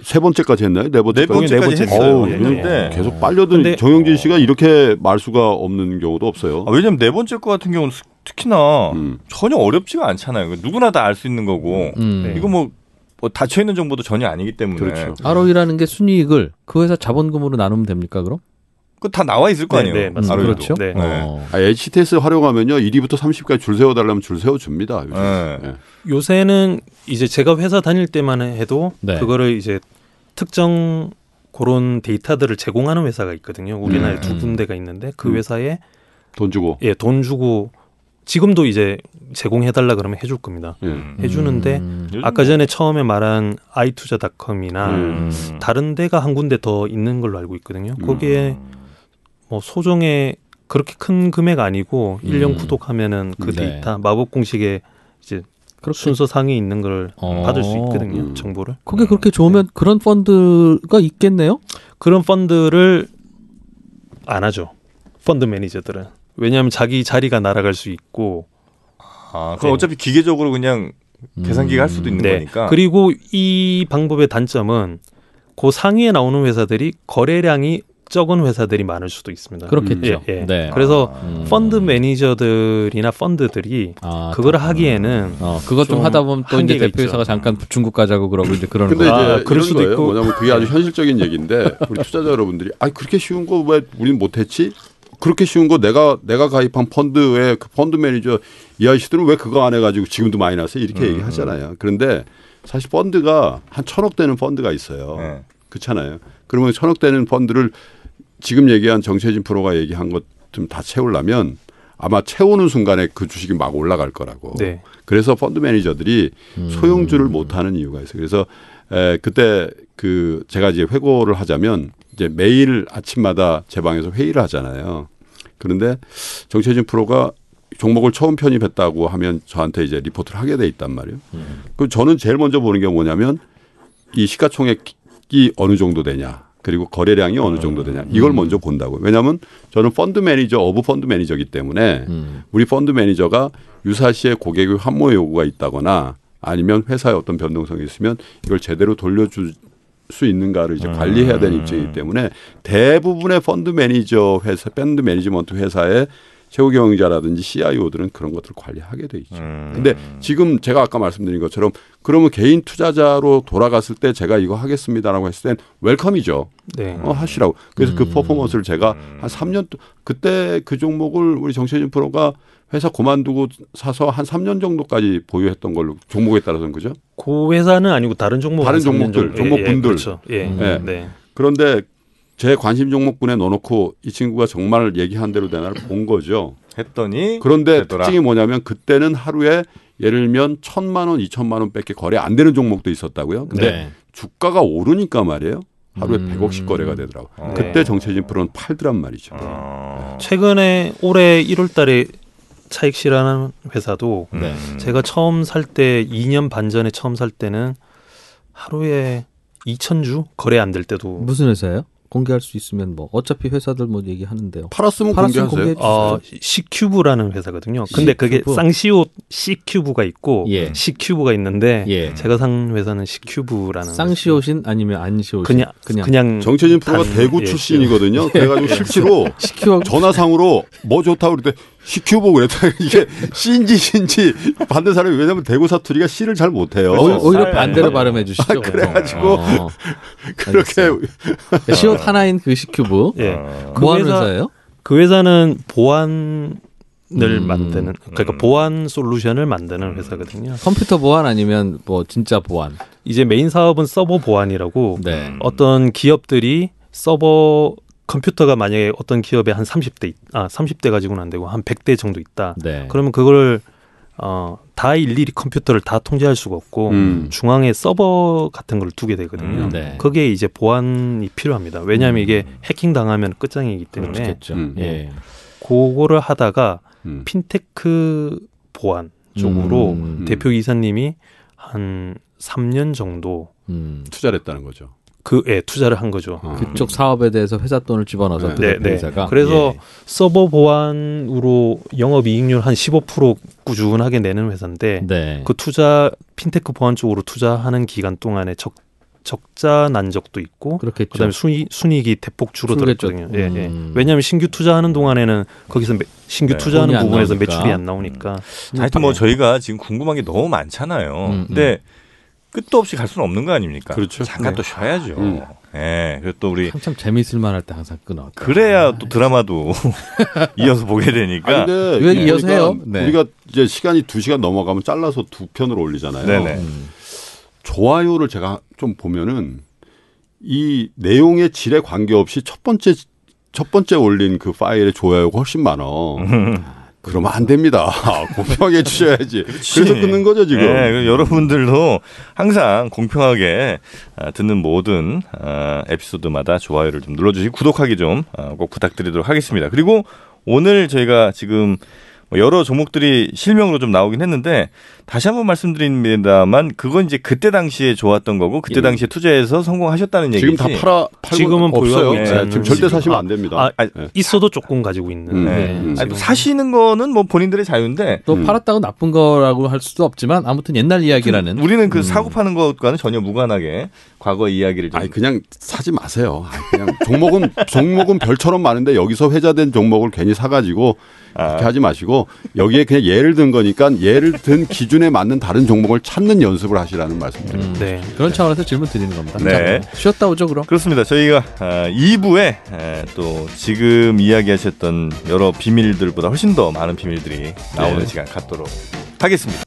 세 번째까지 했나요? 네 번째까지, 네 번째까지 네 했어요. 했는데 네, 네. 계속 빨려든 근데, 정영진 씨가 이렇게 말수가 없는 경우도 없어요. 아, 왜냐면 네 번째 거 같은 경우는 특히나 음. 전혀 어렵지가 않잖아요. 누구나 다 알 수 있는 거고 음. 이거 뭐뭐 닫혀 있는 정보도 전혀 아니기 때문에 그렇죠. ROE라는 네. 게 순이익을 그 회사 자본금으로 나누면 됩니까 그럼? 그 다 나와 있을 거 네, 아니에요. 네, 그렇죠? 네, 그렇죠. 네. 어. 아, HTS 활용하면요. 1위부터 3 0까지줄 세워 달라면 줄 세워 줍니다. 요새. 네. 네. 요새는 이제 제가 회사 다닐 때만 해도 네. 그거를 이제 특정 그런 데이터들을 제공하는 회사가 있거든요. 우리나라에 음. 두 군데가 있는데 그 음. 회사에 돈 주고 예, 돈 주고 지금도 이제 제공해달라 그러면 해줄 겁니다. 예. 음. 해주는데 음. 아까 전에 처음에 말한 아이투자닷컴이나 음. 예. 다른 데가 한 군데 더 있는 걸로 알고 있거든요. 음. 거기에 뭐 소정의 그렇게 큰 금액 아니고 1년 음. 구독하면은 그 네. 데이터 마법 공식에 이제 그렇게. 순서상에 있는 걸 어. 받을 수 있거든요. 음. 정보를. 그게 그렇게 좋으면 네. 그런 펀드가 있겠네요. 그런 펀드를 안 하죠. 펀드 매니저들은. 왜냐하면 자기 자리가 날아갈 수 있고. 아, 그럼 네. 어차피 기계적으로 그냥 계산기가 음. 할 수도 있는 음, 네. 거니까. 그리고 이 방법의 단점은 그 상위에 나오는 회사들이 거래량이 적은 회사들이 많을 수도 있습니다. 그렇겠죠. 예, 예. 네. 그래서 아, 음. 펀드 매니저들이나 펀드들이 아, 그걸 하기에는 어, 그것 좀, 좀 하다 보면 또 이제 대표회사가 잠깐 중국 가자고 그러고 이제 그런 데 거. 아, 그럴 수도 거예요. 있고 뭐냐면 그게 아주 현실적인 얘기인데 우리 투자자 여러분들이 아 그렇게 쉬운 거 왜 우리는 못했지? 그렇게 쉬운 거 내가 내가 가입한 펀드의 그 펀드 매니저 이 아저씨들은 왜 그거 안 해가지고 지금도 마이너스 이렇게 음, 얘기하잖아요. 음. 그런데 사실 펀드가 한 천억 되는 펀드가 있어요. 네. 그렇잖아요. 그러면 천억 되는 펀드를 지금 얘기한 정세진 프로가 얘기한 것 좀 다 채우려면 아마 채우는 순간에 그 주식이 막 올라갈 거라고. 네. 그래서 펀드 매니저들이 음. 소용주를 못하는 이유가 있어요. 그래서 에, 그때 그 제가 이제 회고를 하자면 이제 매일 아침마다 제 방에서 회의를 하잖아요. 그런데 정체진 프로가 종목을 처음 편입했다고 하면 저한테 이제 리포트를 하게 돼 있단 말이에요. 음. 그 저는 제일 먼저 보는 게 뭐냐면 이 시가총액이 어느 정도 되냐. 그리고 거래량이 어느 정도 되냐 음. 이걸 음. 먼저 본다고 요 왜냐하면 저는 펀드 매니저 어부 펀드 매니저기 이 때문에 음. 우리 펀드 매니저가 유사시에 고객의 환모 요구가 있다거나 아니면 회사의 어떤 변동성이 있으면 이걸 제대로 돌려주 수 있는가를 이제 네. 관리해야 되는 입장이기 때문에 대부분의 펀드 매니저 회사, 밴드 매니지먼트 회사의 최고 경영자라든지 CIO들은 그런 것들을 관리하게 돼 있죠. 음. 근데 지금 제가 아까 말씀드린 것처럼 그러면 개인 투자자로 돌아갔을 때 제가 이거 하겠습니다라고 했을 땐 웰컴이죠. 네. 어, 하시라고. 그래서 그 음. 그 퍼포먼스를 제가 한 3년 그때 그 종목을 우리 정채진 프로가 회사 그만두고 사서 한 3년 정도까지 보유했던 걸로 종목에 따라서는 그죠? 그 회사는 아니고 다른 종목 다른 종목들 종목분들 예, 예, 그렇죠. 예. 음, 네. 그런데 제 관심 종목분에 넣어놓고 이 친구가 정말 얘기한 대로 되나를 본 거죠. 했더니 그런데 되더라. 특징이 뭐냐면 그때는 하루에 예를 들면 천만 원, 이천만 원밖에 거래 안 되는 종목도 있었다고요. 근데 네. 주가가 오르니까 말이에요. 하루에 음. 100억씩 거래가 되더라고. 요 어. 그때 정체진 프로는 팔더란 말이죠. 어. 최근에 올해 1월 달에 차익 실현하는 회사도 네. 제가 처음 살 때 2년 반 전에 처음 살 때는 하루에 2,000주 거래 안 될 때도 무슨 회사예요? 공개할 수 있으면 뭐 어차피 회사들 뭐 얘기하는데요. 팔았으면, 팔았으면 공개하세요. 아, C큐브라는 회사거든요. 근데 C큐브. 그게 쌍시옷 시큐브가 있고 예. C큐브가 있는데 예. 제가 산 회사는 시큐브라는 쌍시옷인 아니면 안시옷 그냥 그냥, 그냥 정채진 프로가 대구 예, 출신이거든요. 예. 그래가지고 예. 실제로 전화상으로 뭐 좋다 그럴 때 CQ 보고 그랬다. 이게 신지신지 반대 사람이 왜냐면 대구 사투리가 C를 잘 못해요. 오히려 그렇죠. 아, 반대로 발음해 주시죠. 아, 아 그래가지고 어. 어. 그렇게 시옷 하나인 그시큐브 예. 뭐그 회사, 예요그 회사는 보안 을 음. 만드는 그러니까 음. 보안 솔루션을 만드는 회사거든요. 컴퓨터 보안 아니면 뭐 진짜 보안. 이제 메인 사업은 서버 보안이라고 네. 어떤 기업들이 서버 컴퓨터가 만약에 어떤 기업에 한 30대 아 30대 가지고는 안 되고 한 100대 정도 있다. 네. 그러면 그걸 어, 다 일일이 컴퓨터를 다 통제할 수가 없고 음. 중앙에 서버 같은 걸 두게 되거든요. 음, 네. 그게 이제 보안이 필요합니다. 왜냐하면 음. 이게 해킹 당하면 끝장이기 때문에 그렇겠죠. 그렇죠. 음. 예. 그거를 하다가 음. 핀테크 보안 쪽으로 음. 대표 이사님이 한 3년 정도 투자를 했다는 거죠. 그에 예, 투자를 한 거죠. 아. 그쪽 사업에 대해서 회사 돈을 집어넣어서 네. 그 네, 네, 회사가 그래서 예. 서버 보안으로 영업 이익률 한 15% 꾸준하게 내는 회사인데 네. 그 투자 핀테크 보안 쪽으로 투자하는 기간 동안에 적 적자 난적도 있고 그렇겠죠. 그다음에 순이, 순이익이 대폭 줄어들었거든요. 예, 예. 음. 왜냐하면 신규 투자하는 동안에는 거기서 매, 신규 네, 투자하는 부분에서 매출이 안 나오니까. 음. 하여튼 뭐 저희가 지금 궁금한 게 너무 많잖아요. 음, 음. 근데 음. 끝도 없이 갈 수는 없는 거 아닙니까? 그렇죠. 잠깐 네. 또 쉬어야죠. 음. 예. 음. 네, 그래서 또 우리 참 재미있을 만할 때 항상 끊어. 그래야 네. 또 드라마도 이어서 보게 되니까. 아니, 근데 왜 그러니까 이어서 해요? 네. 우리가 이제 시간이 2 시간 넘어가면 잘라서 두 편으로 올리잖아요. 네네. 음. 좋아요를 제가 좀 보면은 이 내용의 질에 관계없이 첫 번째 첫 번째 올린 그 파일의 좋아요가 훨씬 많아 그러면 안 됩니다. 공평하 주셔야지. 그래서 끊는 거죠, 지금. 네, 여러분들도 항상 공평하게 아, 듣는 모든 아, 에피소드마다 좋아요를 좀 눌러주시고 구독하기 좀꼭 아, 부탁드리도록 하겠습니다. 그리고 오늘 저희가 지금 뭐 여러 종목들이 실명으로 좀 나오긴 했는데 다시 한번 말씀드립니다만 그건 이제 그때 당시에 좋았던 거고 그때 예. 당시에 투자해서 성공하셨다는 얘기지. 지금 다 팔아 팔고 지금은 없어요. 네. 네. 지금 절대 사시면 안 됩니다. 아, 아, 있어도 조금 가지고 있는. 음. 네. 음. 아니, 사시는 거는 뭐 본인들의 자유인데 또 음. 팔았다고 나쁜 거라고 할 수도 없지만 아무튼 옛날 그 이야기라는. 우리는 그 음. 사고 파는 것과는 전혀 무관하게 과거 이야기를 좀. 아니 그냥 사지 마세요. 그냥 종목은 종목은 별처럼 많은데 여기서 회자된 종목을 괜히 사가지고 아. 그렇게 하지 마시고. 아니고 여기에 그냥 예를 든 거니까 예를 든 기준에 맞는 다른 종목을 찾는 연습을 하시라는 말씀드립니다. 음, 네. 네. 그런 차원에서 질문 드리는 겁니다. 네. 쉬었다 오죠 그럼. 그렇습니다. 저희가 2부에 아, 아, 또 지금 이야기하셨던 여러 비밀들보다 훨씬 더 많은 비밀들이 나오는 네. 시간 갖도록 하겠습니다.